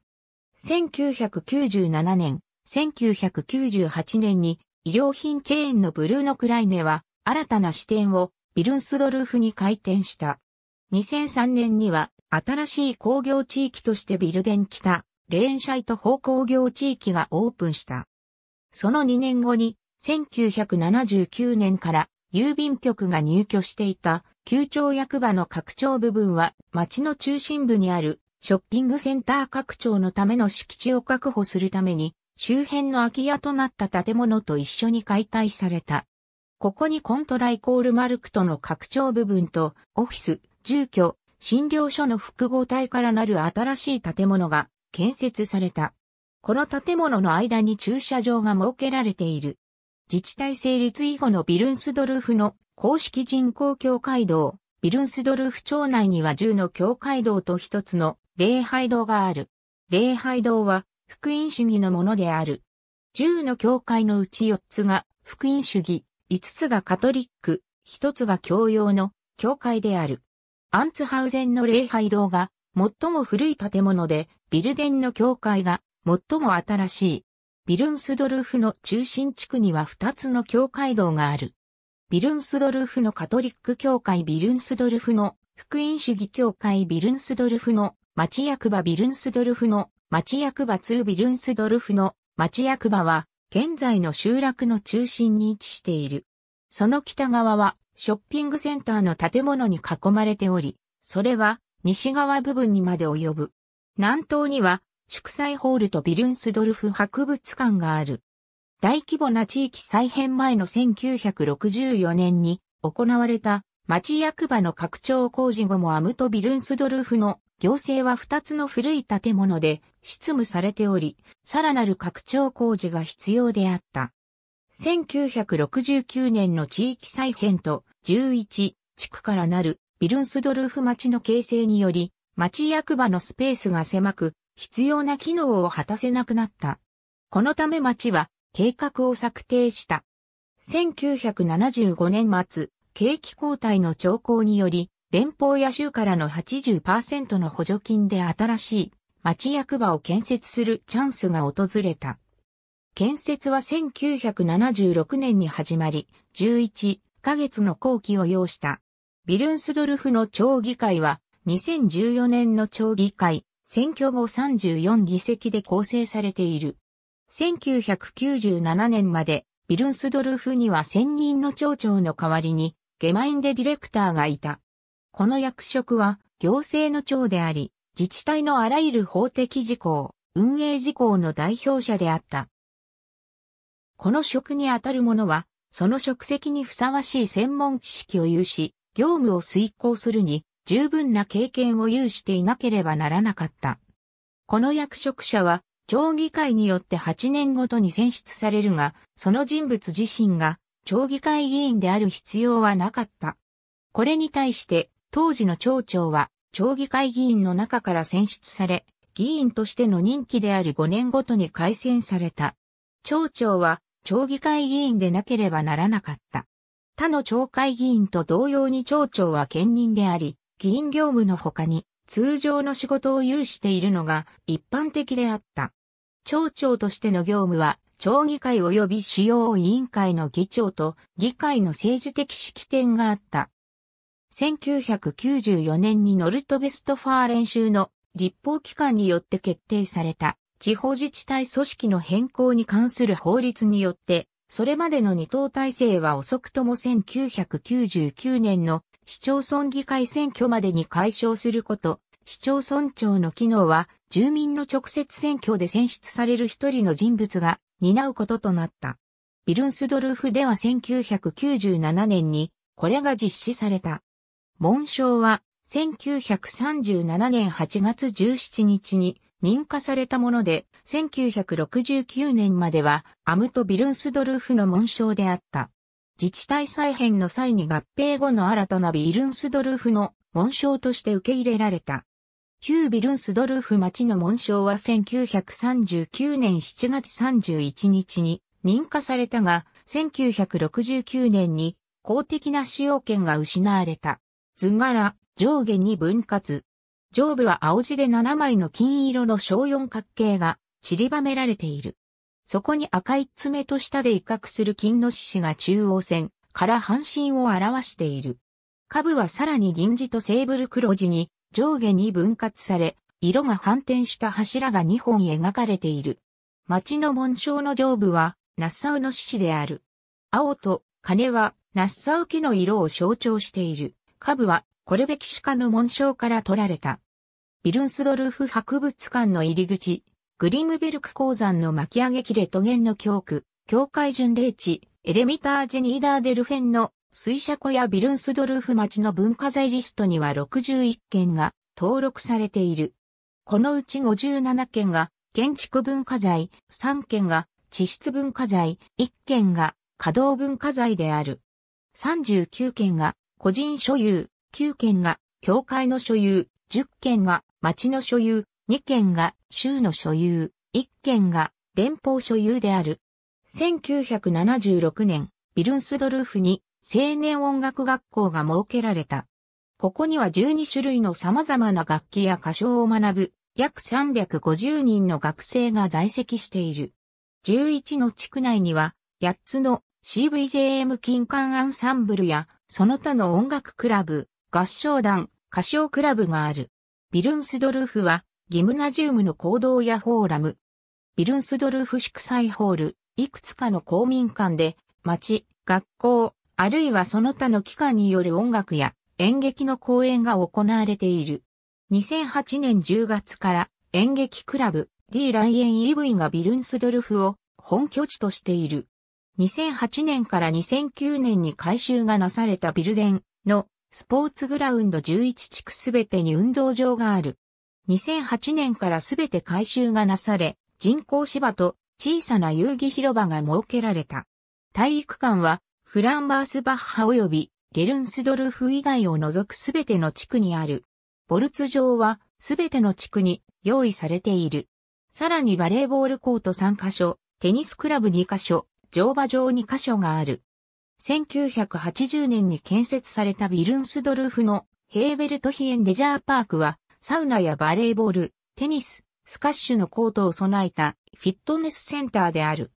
Speaker 1: 1997年、1998年に医療品チェーンのブルーノ・クライネは新たな支店をビルンスドルフに開店した。2003年には新しい工業地域としてビルデン北、レーンシャイト方工業地域がオープンした。その2年後に1979年から郵便局が入居していた旧庁役場の拡張部分は町の中心部にあるショッピングセンター拡張のための敷地を確保するために周辺の空き家となった建物と一緒に解体された。ここにコントライコールマルクトの拡張部分とオフィス、住居、診療所の複合体からなる新しい建物が建設された。この建物の間に駐車場が設けられている。自治体成立以後のビルンスドルフの公式人口教会堂、ビルンスドルフ町内には10の教会堂と1つの礼拝堂がある。礼拝堂は福音主義のものである。十の教会のうち四つが福音主義、五つがカトリック、一つが教養の教会である。アンツハウゼンの礼拝堂が最も古い建物で、ビルデンの教会が最も新しい。ビルンスドルフの中心地区には二つの教会堂がある。ビルンスドルフのカトリック教会ビルンスドルフの福音主義教会ビルンスドルフの町役場ビルンスドルフの町役場ツービルンスドルフの町役場は現在の集落の中心に位置している。その北側はショッピングセンターの建物に囲まれており、それは西側部分にまで及ぶ。南東には祝祭ホールとビルンスドルフ博物館がある。大規模な地域再編前の1964年に行われた町役場の拡張工事後もアムトビルンスドルフの行政は2つの古い建物で執務されており、さらなる拡張工事が必要であった。1969年の地域再編と11地区からなるビルンスドルフ町の形成により、町役場のスペースが狭く、必要な機能を果たせなくなった。このため町は計画を策定した。1975年末、景気交代の兆候により、連邦野州からの80%の補助金で新しい町役場を建設するチャンスが訪れた。建設は1976年に始まり、11ヶ月の後期を要した。ビルンスドルフの町議会は、2014年の町議会、選挙後34議席で構成されている。1997年まで、ビルンスドルフには1000人の町長の代わりに、ゲマインデディレクターがいた。この役職は行政の長であり、自治体のあらゆる法的事項、運営事項の代表者であった。この職にあたる者は、その職責にふさわしい専門知識を有し、業務を遂行するに十分な経験を有していなければならなかった。この役職者は、町議会によって8年ごとに選出されるが、その人物自身が町議会議員である必要はなかった。これに対して、当時の町長は、町議会議員の中から選出され、議員としての任期である5年ごとに改選された。町長は、町議会議員でなければならなかった。他の町会議員と同様に町長は兼任であり、議員業務の他に通常の仕事を有しているのが一般的であった。町長としての業務は、町議会及び主要委員会の議長と議会の政治的式典があった。1994年にノルトベストファー練習の立法機関によって決定された地方自治体組織の変更に関する法律によって、それまでの二党体制は遅くとも1999年の市町村議会選挙までに解消すること、市町村長の機能は住民の直接選挙で選出される一人の人物が担うこととなった。ビルンスドルフでは1997年にこれが実施された。紋章は1937年8月17日に認可されたもので、1969年まではアムト・ビルンスドルフの紋章であった。自治体再編の際に合併後の新たなビルンスドルフの紋章として受け入れられた。旧ビルンスドルフ町の紋章は1939年7月31日に認可されたが、1969年に公的な使用権が失われた。図柄、上下に分割。上部は青地で7枚の金色の小四角形が散りばめられている。そこに赤い爪と下で威嚇する金の獅子が中央線から半身を表している。下部はさらに銀字とセーブル黒字に上下に分割され、色が反転した柱が2本描かれている。町の紋章の上部はナッサウの獅子である。青と金はナッサウ家の色を象徴している。下部はコルベキシカの紋章から取られた。ビルンスドルフ博物館の入り口、グリムベルク鉱山の巻き上げ切れ都原の教区、教会巡礼地、エレミタージェニーダーデルフェンの水車庫やビルンスドルフ町の文化財リストには61件が登録されている。このうち57件が建築文化財、3件が地質文化財、1件が稼働文化財である。39件が個人所有、9件が教会の所有、10件が町の所有、2件が州の所有、1件が連邦所有である。1976年、ビルンスドルーフに青年音楽学校が設けられた。ここには12種類の様々な楽器や歌唱を学ぶ約350人の学生が在籍している。11の地区内には8つの CVJM 金管アンサンブルや、その他の音楽クラブ、合唱団、歌唱クラブがある。ビルンスドルフは、ギムナジウムの行動やフォーラム、ビルンスドルフ祝祭ホール、いくつかの公民館で、町、学校、あるいはその他の機関による音楽や演劇の公演が行われている。2008年10月から演劇クラブ D ライエン EV がビルンスドルフを本拠地としている。2008年から2009年に改修がなされたビルデンのスポーツグラウンド11地区すべてに運動場がある。2008年からすべて改修がなされ、人工芝と小さな遊戯広場が設けられた。体育館はフランバースバッハ及びゲルンスドルフ以外を除くすべての地区にある。ボルツ場はすべての地区に用意されている。さらにバレーボールコート3カ所、テニスクラブ2カ所、乗馬場に箇所がある。1980年に建設されたビルンスドルフのヘーベルトヒエンレジャーパークは、サウナやバレーボール、テニス、スカッシュのコートを備えたフィットネスセンターである。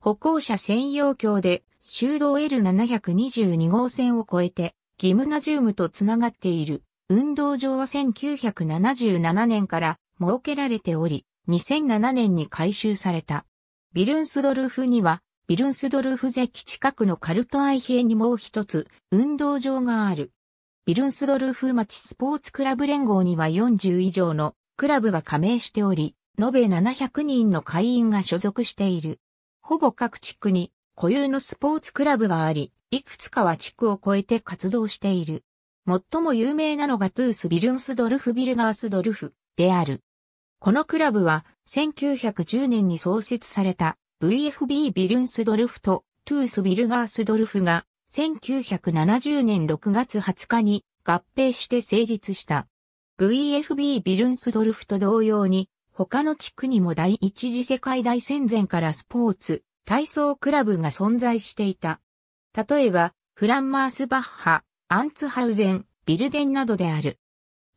Speaker 1: 歩行者専用橋で、修道 L722 号線を越えて、ギムナジウムとつながっている。運動場は1977年から設けられており、2007年に改修された。ビルンスドルフにはビルンスドルフキ近くのカルトアイヒエにもう一つ、運動場がある。ビルンスドルフ町スポーツクラブ連合には40以上のクラブが加盟しており、延べ700人の会員が所属している。ほぼ各地区に固有のスポーツクラブがあり、いくつかは地区を超えて活動している。最も有名なのがトゥース・ビルンスドルフ・ビルガースドルフである。このクラブは1910年に創設された VFB ビルンスドルフとトゥース・ビルガースドルフが1970年6月20日に合併して成立した。VFB ビルンスドルフと同様に他の地区にも第一次世界大戦前からスポーツ、体操クラブが存在していた。例えば、フランマースバッハ、アンツハウゼン、ビルデンなどである。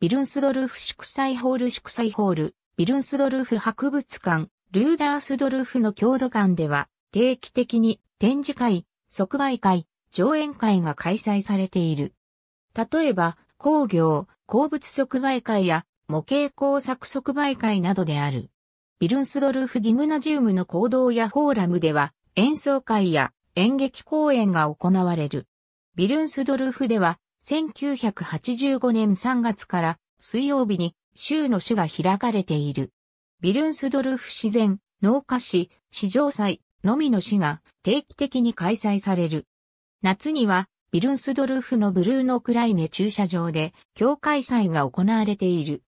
Speaker 1: ビルンスドルフ祝祭ホール祝祭ホール、ビルンスドルフ博物館、ルーダースドルフの郷土館では、定期的に展示会、即売会、上演会が開催されている。例えば、工業、鉱物即売会や模型工作即売会などである。ビルンスドルフギムナジウムの行動やフォーラムでは演奏会や演劇公演が行われる。ビルンスドルフでは1985年3月から水曜日に州の主が開かれている。ビルンスドルフ自然、農家市、市場祭のみの市が定期的に開催される。夏には、ビルンスドルフのブルーノクライネ駐車場で、教会祭が行われている。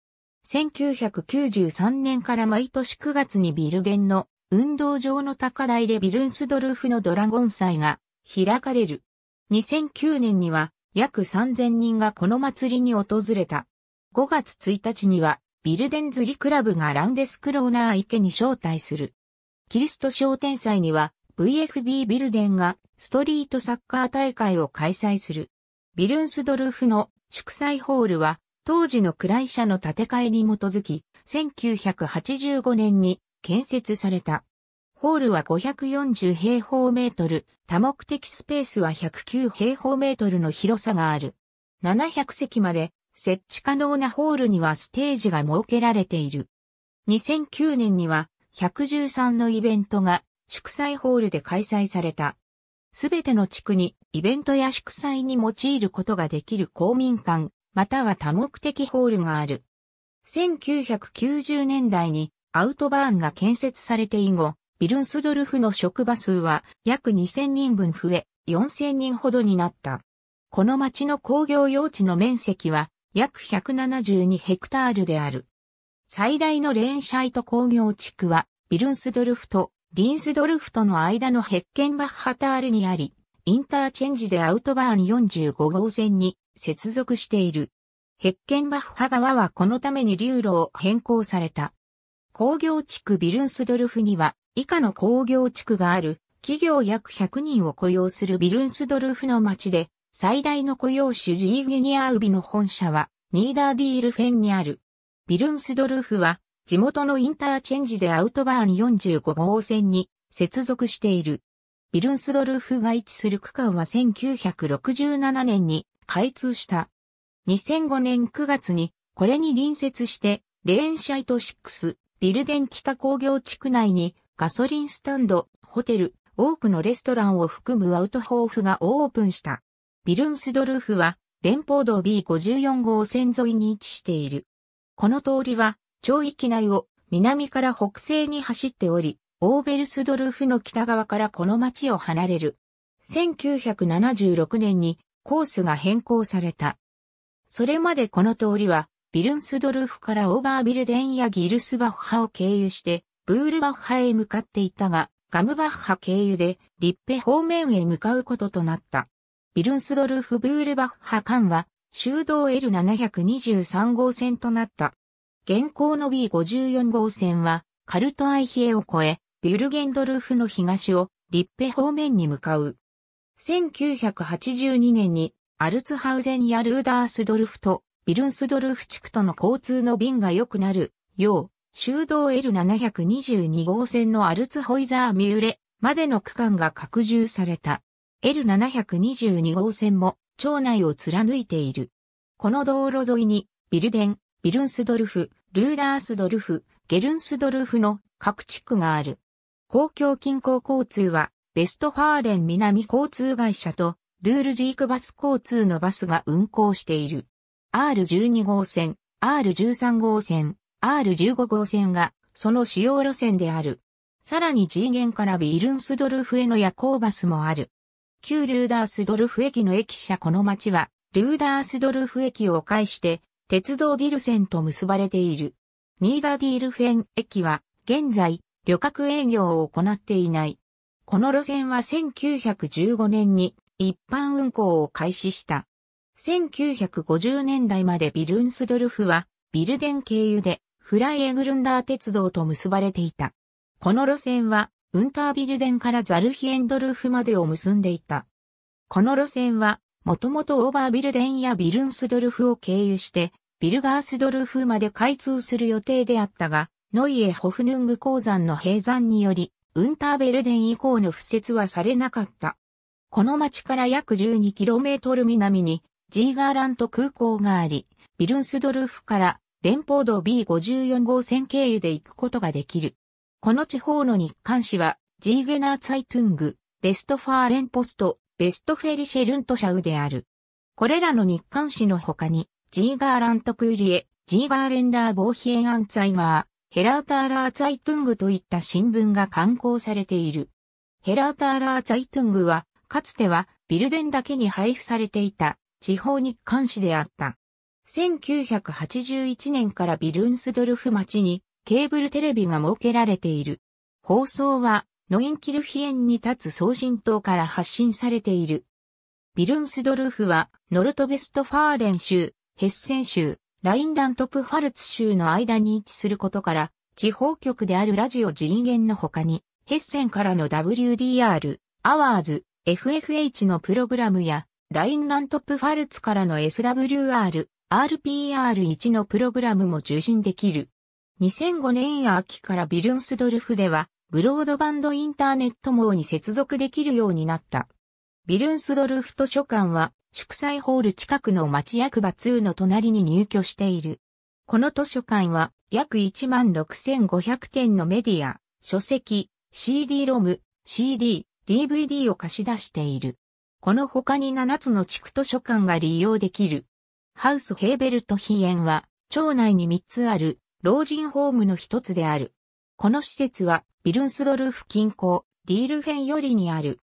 Speaker 1: 1993年から毎年9月にビルゲンの運動場の高台でビルンスドルフのドラゴン祭が開かれる。2009年には約3000人がこの祭りに訪れた。5月1日にはビルデンズリクラブがランデスクローナー池に招待する。キリスト商店祭には VFB ビルデンがストリートサッカー大会を開催する。ビルンスドルフの祝祭ホールは当時の暗い社の建て替えに基づき1985年に建設された。ホールは540平方メートル、多目的スペースは109平方メートルの広さがある。700席まで設置可能なホールにはステージが設けられている。2009年には113のイベントが祝祭ホールで開催された。すべての地区にイベントや祝祭に用いることができる公民館、または多目的ホールがある。1990年代にアウトバーンが建設されて以後、ビルンスドルフの職場数は約2000人分増え、4000人ほどになった。この町の工業用地の面積は約172ヘクタールである。最大のレーンシャイト工業地区は、ビルンスドルフとリンスドルフとの間のヘッケンバッハタールにあり、インターチェンジでアウトバーン45号線に接続している。ヘッケンバッハ川はこのために流路を変更された。工業地区ビルンスドルフには以下の工業地区がある企業約100人を雇用するビルンスドルフの町で最大の雇用主ジーゲニアウビの本社は、ニーダーディールフェンにある。ビルンスドルフは、地元のインターチェンジでアウトバーン45号線に接続している。ビルンスドルフが位置する区間は1967年に開通した。2005年9月に、これに隣接して、レーンシャイト6、ビルデン北工業地区内に、ガソリンスタンド、ホテル、多くのレストランを含むアウトホーフがオープンした。ビルンスドルフは連邦道 B54 号線沿いに位置している。この通りは、町域内を南から北西に走っており、オーベルスドルフの北側からこの町を離れる。1976年にコースが変更された。それまでこの通りは、ビルンスドルフからオーバービルデンやギルスバッハを経由して、ブールバッハへ向かっていたが、ガムバッハ経由で、リッペ方面へ向かうこととなった。ビルンスドルフ・ブールバッハ間は、修道 L723 号線となった。現行の B54 号線は、カルトアイヒエを越え、ビュルゲンドルフの東を、リッペ方面に向かう。1982年に、アルツハウゼンやルーダースドルフと、ビルンスドルフ地区との交通の便が良くなる、よう、修道 L722 号線のアルツホイザーミューレまでの区間が拡充された。L722 号線も町内を貫いている。この道路沿いに、ビルデン、ビルンスドルフ、ルーダースドルフ、ゲルンスドルフの各地区がある。公共近郊交通は、ベストファーレン南交通会社と、ルールジークバス交通のバスが運行している。R12 号線、R13 号線、R15 号線が、その主要路線である。さらに G 元からビールンスドルフへの夜行バスもある。旧ルーダースドルフ駅の駅舎この町は、ルーダースドルフ駅を介して、鉄道ディルセンと結ばれている。ニーダーディールフェン駅は、現在、旅客営業を行っていない。この路線は1915年に一般運行を開始した。1950年代までビルンスドルフはビルデン経由でフライエグルンダー鉄道と結ばれていた。この路線はウンタービルデンからザルヒエンドルフまでを結んでいた。この路線は、もともとオーバービルデンやビルンスドルフを経由して、ビルガースドルフまで開通する予定であったが、ノイエ・ホフヌング鉱山の閉山により、ウンターベルデン以降の敷設はされなかった。この町から約 12km 南に、ジーガーラント空港があり、ビルンスドルフから連邦道 B54 号線経由で行くことができる。この地方の日刊紙は、ジーゲナーツァイトゥング、ベストファーレンポスト、ベストフェリシェルントシャウである。これらの日刊紙の他に、ジーガーラントクーリエ、ジーガーレンダーボーヒエンアンツァイガー、ヘラーターラーツァイトゥングといった新聞が刊行されている。ヘラーターラーツァイトゥングは、かつてはビルデンだけに配布されていた地方日刊紙であった。1981年からビルンスドルフ町にケーブルテレビが設けられている。放送は、ノインキルヒエンに立つ送信塔から発信されている。ビルンスドルフは、ノルトベストファーレン州、ヘッセン州、ラインラントプファルツ州の間に位置することから、地方局であるラジオ人間の他に、ヘッセンからの WDR、アワーズ、FFH のプログラムや、ラインラントプファルツからの SWR、RPR1 のプログラムも受信できる。2005年秋からビルンスドルフでは、ブロードバンドインターネット網に接続できるようになった。ビルンスドルフ図書館は、祝祭ホール近くの町役場2の隣に入居している。この図書館は、約16,500点のメディア、書籍、CD ロム、CD、DVD を貸し出している。この他に7つの地区図書館が利用できる。ハウスヘーベルトヒエンは、町内に3つある老人ホームの一つである。この施設は、ビルンスドルフ近郊、ディールフェンよりにある。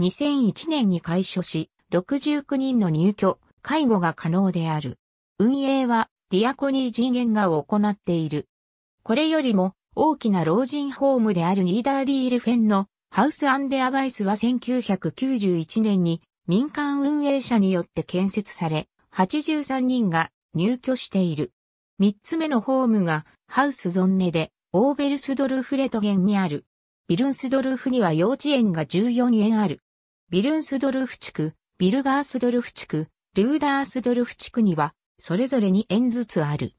Speaker 1: 2001年に開所し、69人の入居、介護が可能である。運営は、ディアコニー人間が行っている。これよりも、大きな老人ホームであるニーダーディールフェンのハウスアンデアバイスは1991年に民間運営者によって建設され、83人が入居している。三つ目のホームがハウスゾンネでオーベルスドルフレトゲンにある。ビルンスドルフには幼稚園が14園ある。ビルンスドルフ地区、ビルガースドルフ地区、ルーダースドルフ地区には、それぞれに園ずつある。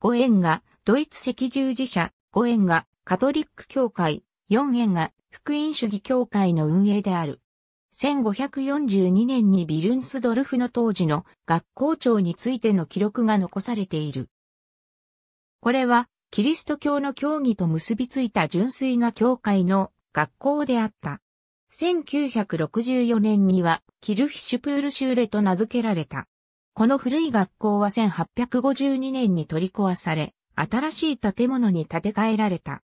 Speaker 1: 5園がドイツ赤十字社、5園がカトリック教会、4園が福音主義教会の運営である。1542年にビルンスドルフの当時の学校長についての記録が残されている。これは、キリスト教の教義と結びついた純粋な教会の学校であった。1964年には、キルフィシュプールシューレと名付けられた。この古い学校は1852年に取り壊され、新しい建物に建て替えられた。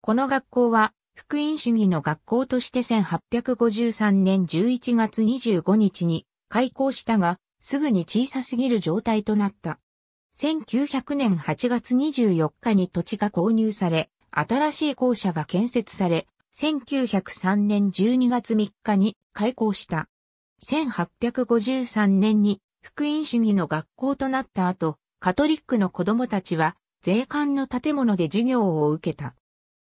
Speaker 1: この学校は、福音主義の学校として1853年11月25日に開校したが、すぐに小さすぎる状態となった。1900年8月24日に土地が購入され、新しい校舎が建設され、1903年12月3日に開校した。1853年に福音主義の学校となった後、カトリックの子供たちは税関の建物で授業を受けた。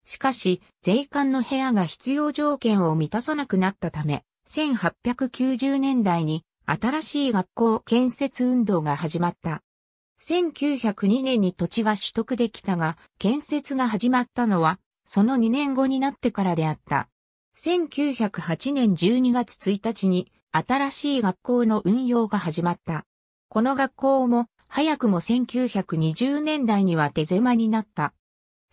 Speaker 1: しかし、税関の部屋が必要条件を満たさなくなったため、1890年代に新しい学校建設運動が始まった。1902年に土地が取得できたが、建設が始まったのは、その2年後になってからであった。1908年12月1日に、新しい学校の運用が始まった。この学校も、早くも1920年代には手狭になった。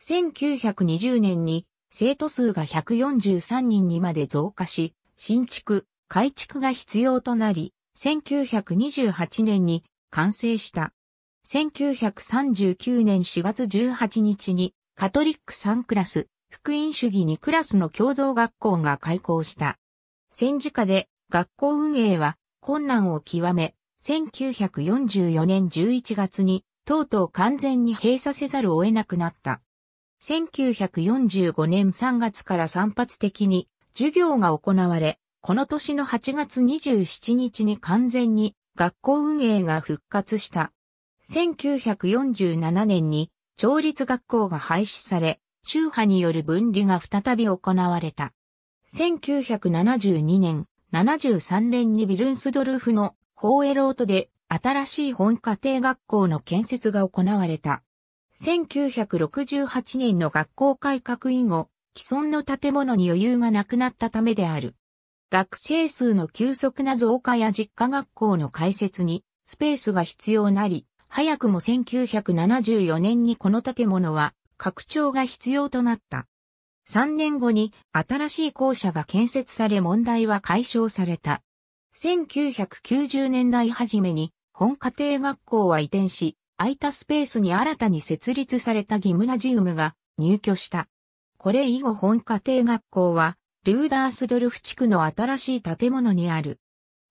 Speaker 1: 1920年に、生徒数が143人にまで増加し、新築、改築が必要となり、1928年に完成した。1939年4月18日にカトリック3クラス、福音主義2クラスの共同学校が開校した。戦時下で学校運営は困難を極め、1944年11月にとうとう完全に閉鎖せざるを得なくなった。1945年3月から散発的に授業が行われ、この年の8月27日に完全に学校運営が復活した。1947年に調律学校が廃止され、宗派による分離が再び行われた。1972年、73年にビルンスドルフのホーエロートで新しい本家庭学校の建設が行われた。1968年の学校改革以後、既存の建物に余裕がなくなったためである。学生数の急速な増加や実家学校の開設にスペースが必要なり、早くも1974年にこの建物は拡張が必要となった。3年後に新しい校舎が建設され問題は解消された。1990年代初めに本家庭学校は移転し、空いたスペースに新たに設立されたギムナジウムが入居した。これ以後本家庭学校はルーダースドルフ地区の新しい建物にある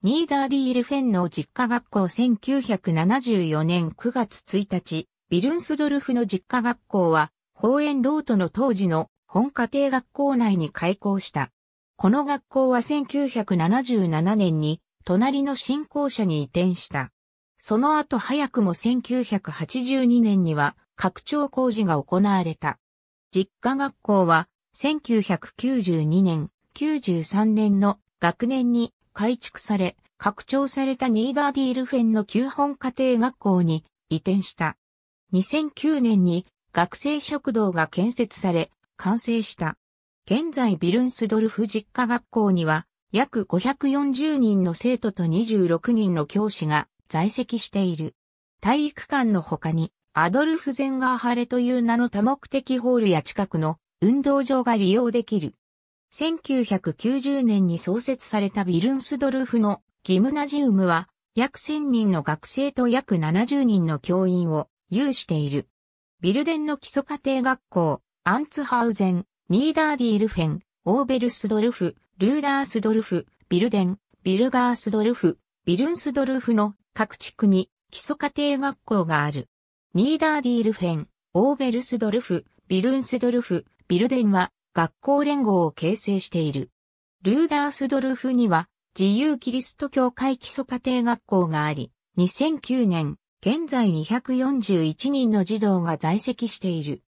Speaker 1: ニーダーディールフェンの実家学校1974年9月1日、ビルンスドルフの実家学校は、ホーエンロートの当時の本家庭学校内に開校した。この学校は1977年に隣の新校舎に移転した。その後早くも1982年には拡張工事が行われた。実家学校は1992年、93年の学年に改築され、拡張されたニーダーディールフェンの旧本家庭学校に移転した。2009年に学生食堂が建設され、完成した。現在ビルンスドルフ実家学校には、約540人の生徒と26人の教師が在籍している。体育館の他に、アドルフ・ゼンガーハレという名の多目的ホールや近くの運動場が利用できる。1990年に創設されたビルンスドルフのギムナジウムは、約1000人の学生と約70人の教員を有している。ビルデンの基礎家庭学校、アンツハウゼン、ニーダーディールフェン、オーベルスドルフ、ルーダースドルフ、ビルデン、ビルガースドルフ、ビルンスドルフの各地区に基礎家庭学校がある。ニーダーディールフェン、オーベルスドルフ、ビルンスドルフ、ビルデンは学校連合を形成している。ルーダースドルフには自由キリスト教会基礎家庭学校があり、2009年、現在241人の児童が在籍している。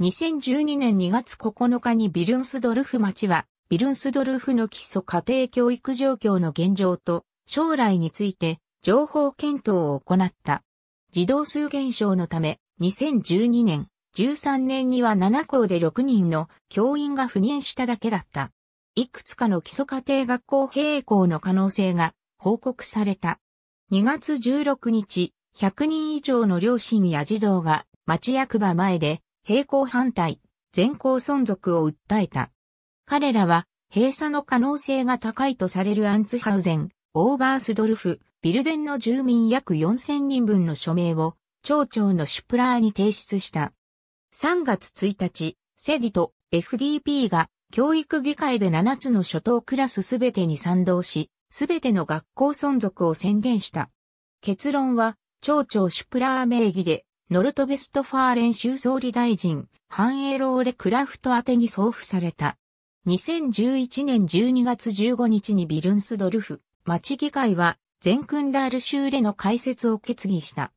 Speaker 1: 2012年2月9日にビルンスドルフ町は、ビルンスドルフの基礎家庭教育状況の現状と将来について情報検討を行った。児童数減少のため、2012年、13年には7校で6人の教員が赴任しただけだった。いくつかの基礎家庭学校閉校の可能性が報告された。2月16日、100人以上の両親や児童が町役場前で閉校反対、全校存続を訴えた。彼らは閉鎖の可能性が高いとされるアンツハウゼン、オーバースドルフ、ビルデンの住民約4000人分の署名を、町長のシュプラーに提出した。3月1日、セディと FDP が教育議会で7つの初等クラスすべてに賛同し、すべての学校存続を宣言した。結論は、町長シュプラー名義で、ノルトベストファーレン州総理大臣、ハンエローレ・クラフト宛てに送付された。2011年12月15日にビルンスドルフ、町議会は、全クンダール州での開設を決議した。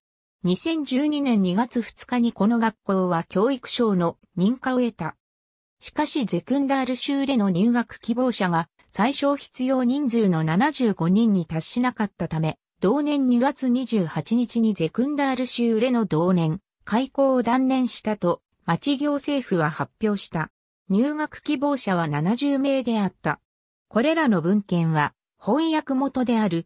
Speaker 1: 2012年2月2日にこの学校は教育省の認可を得た。しかしゼクンダール州での入学希望者が最小必要人数の75人に達しなかったため、同年2月28日にゼクンダール州での同年、開校を断念したと、町行政府は発表した。入学希望者は70名であった。これらの文献は、翻訳元である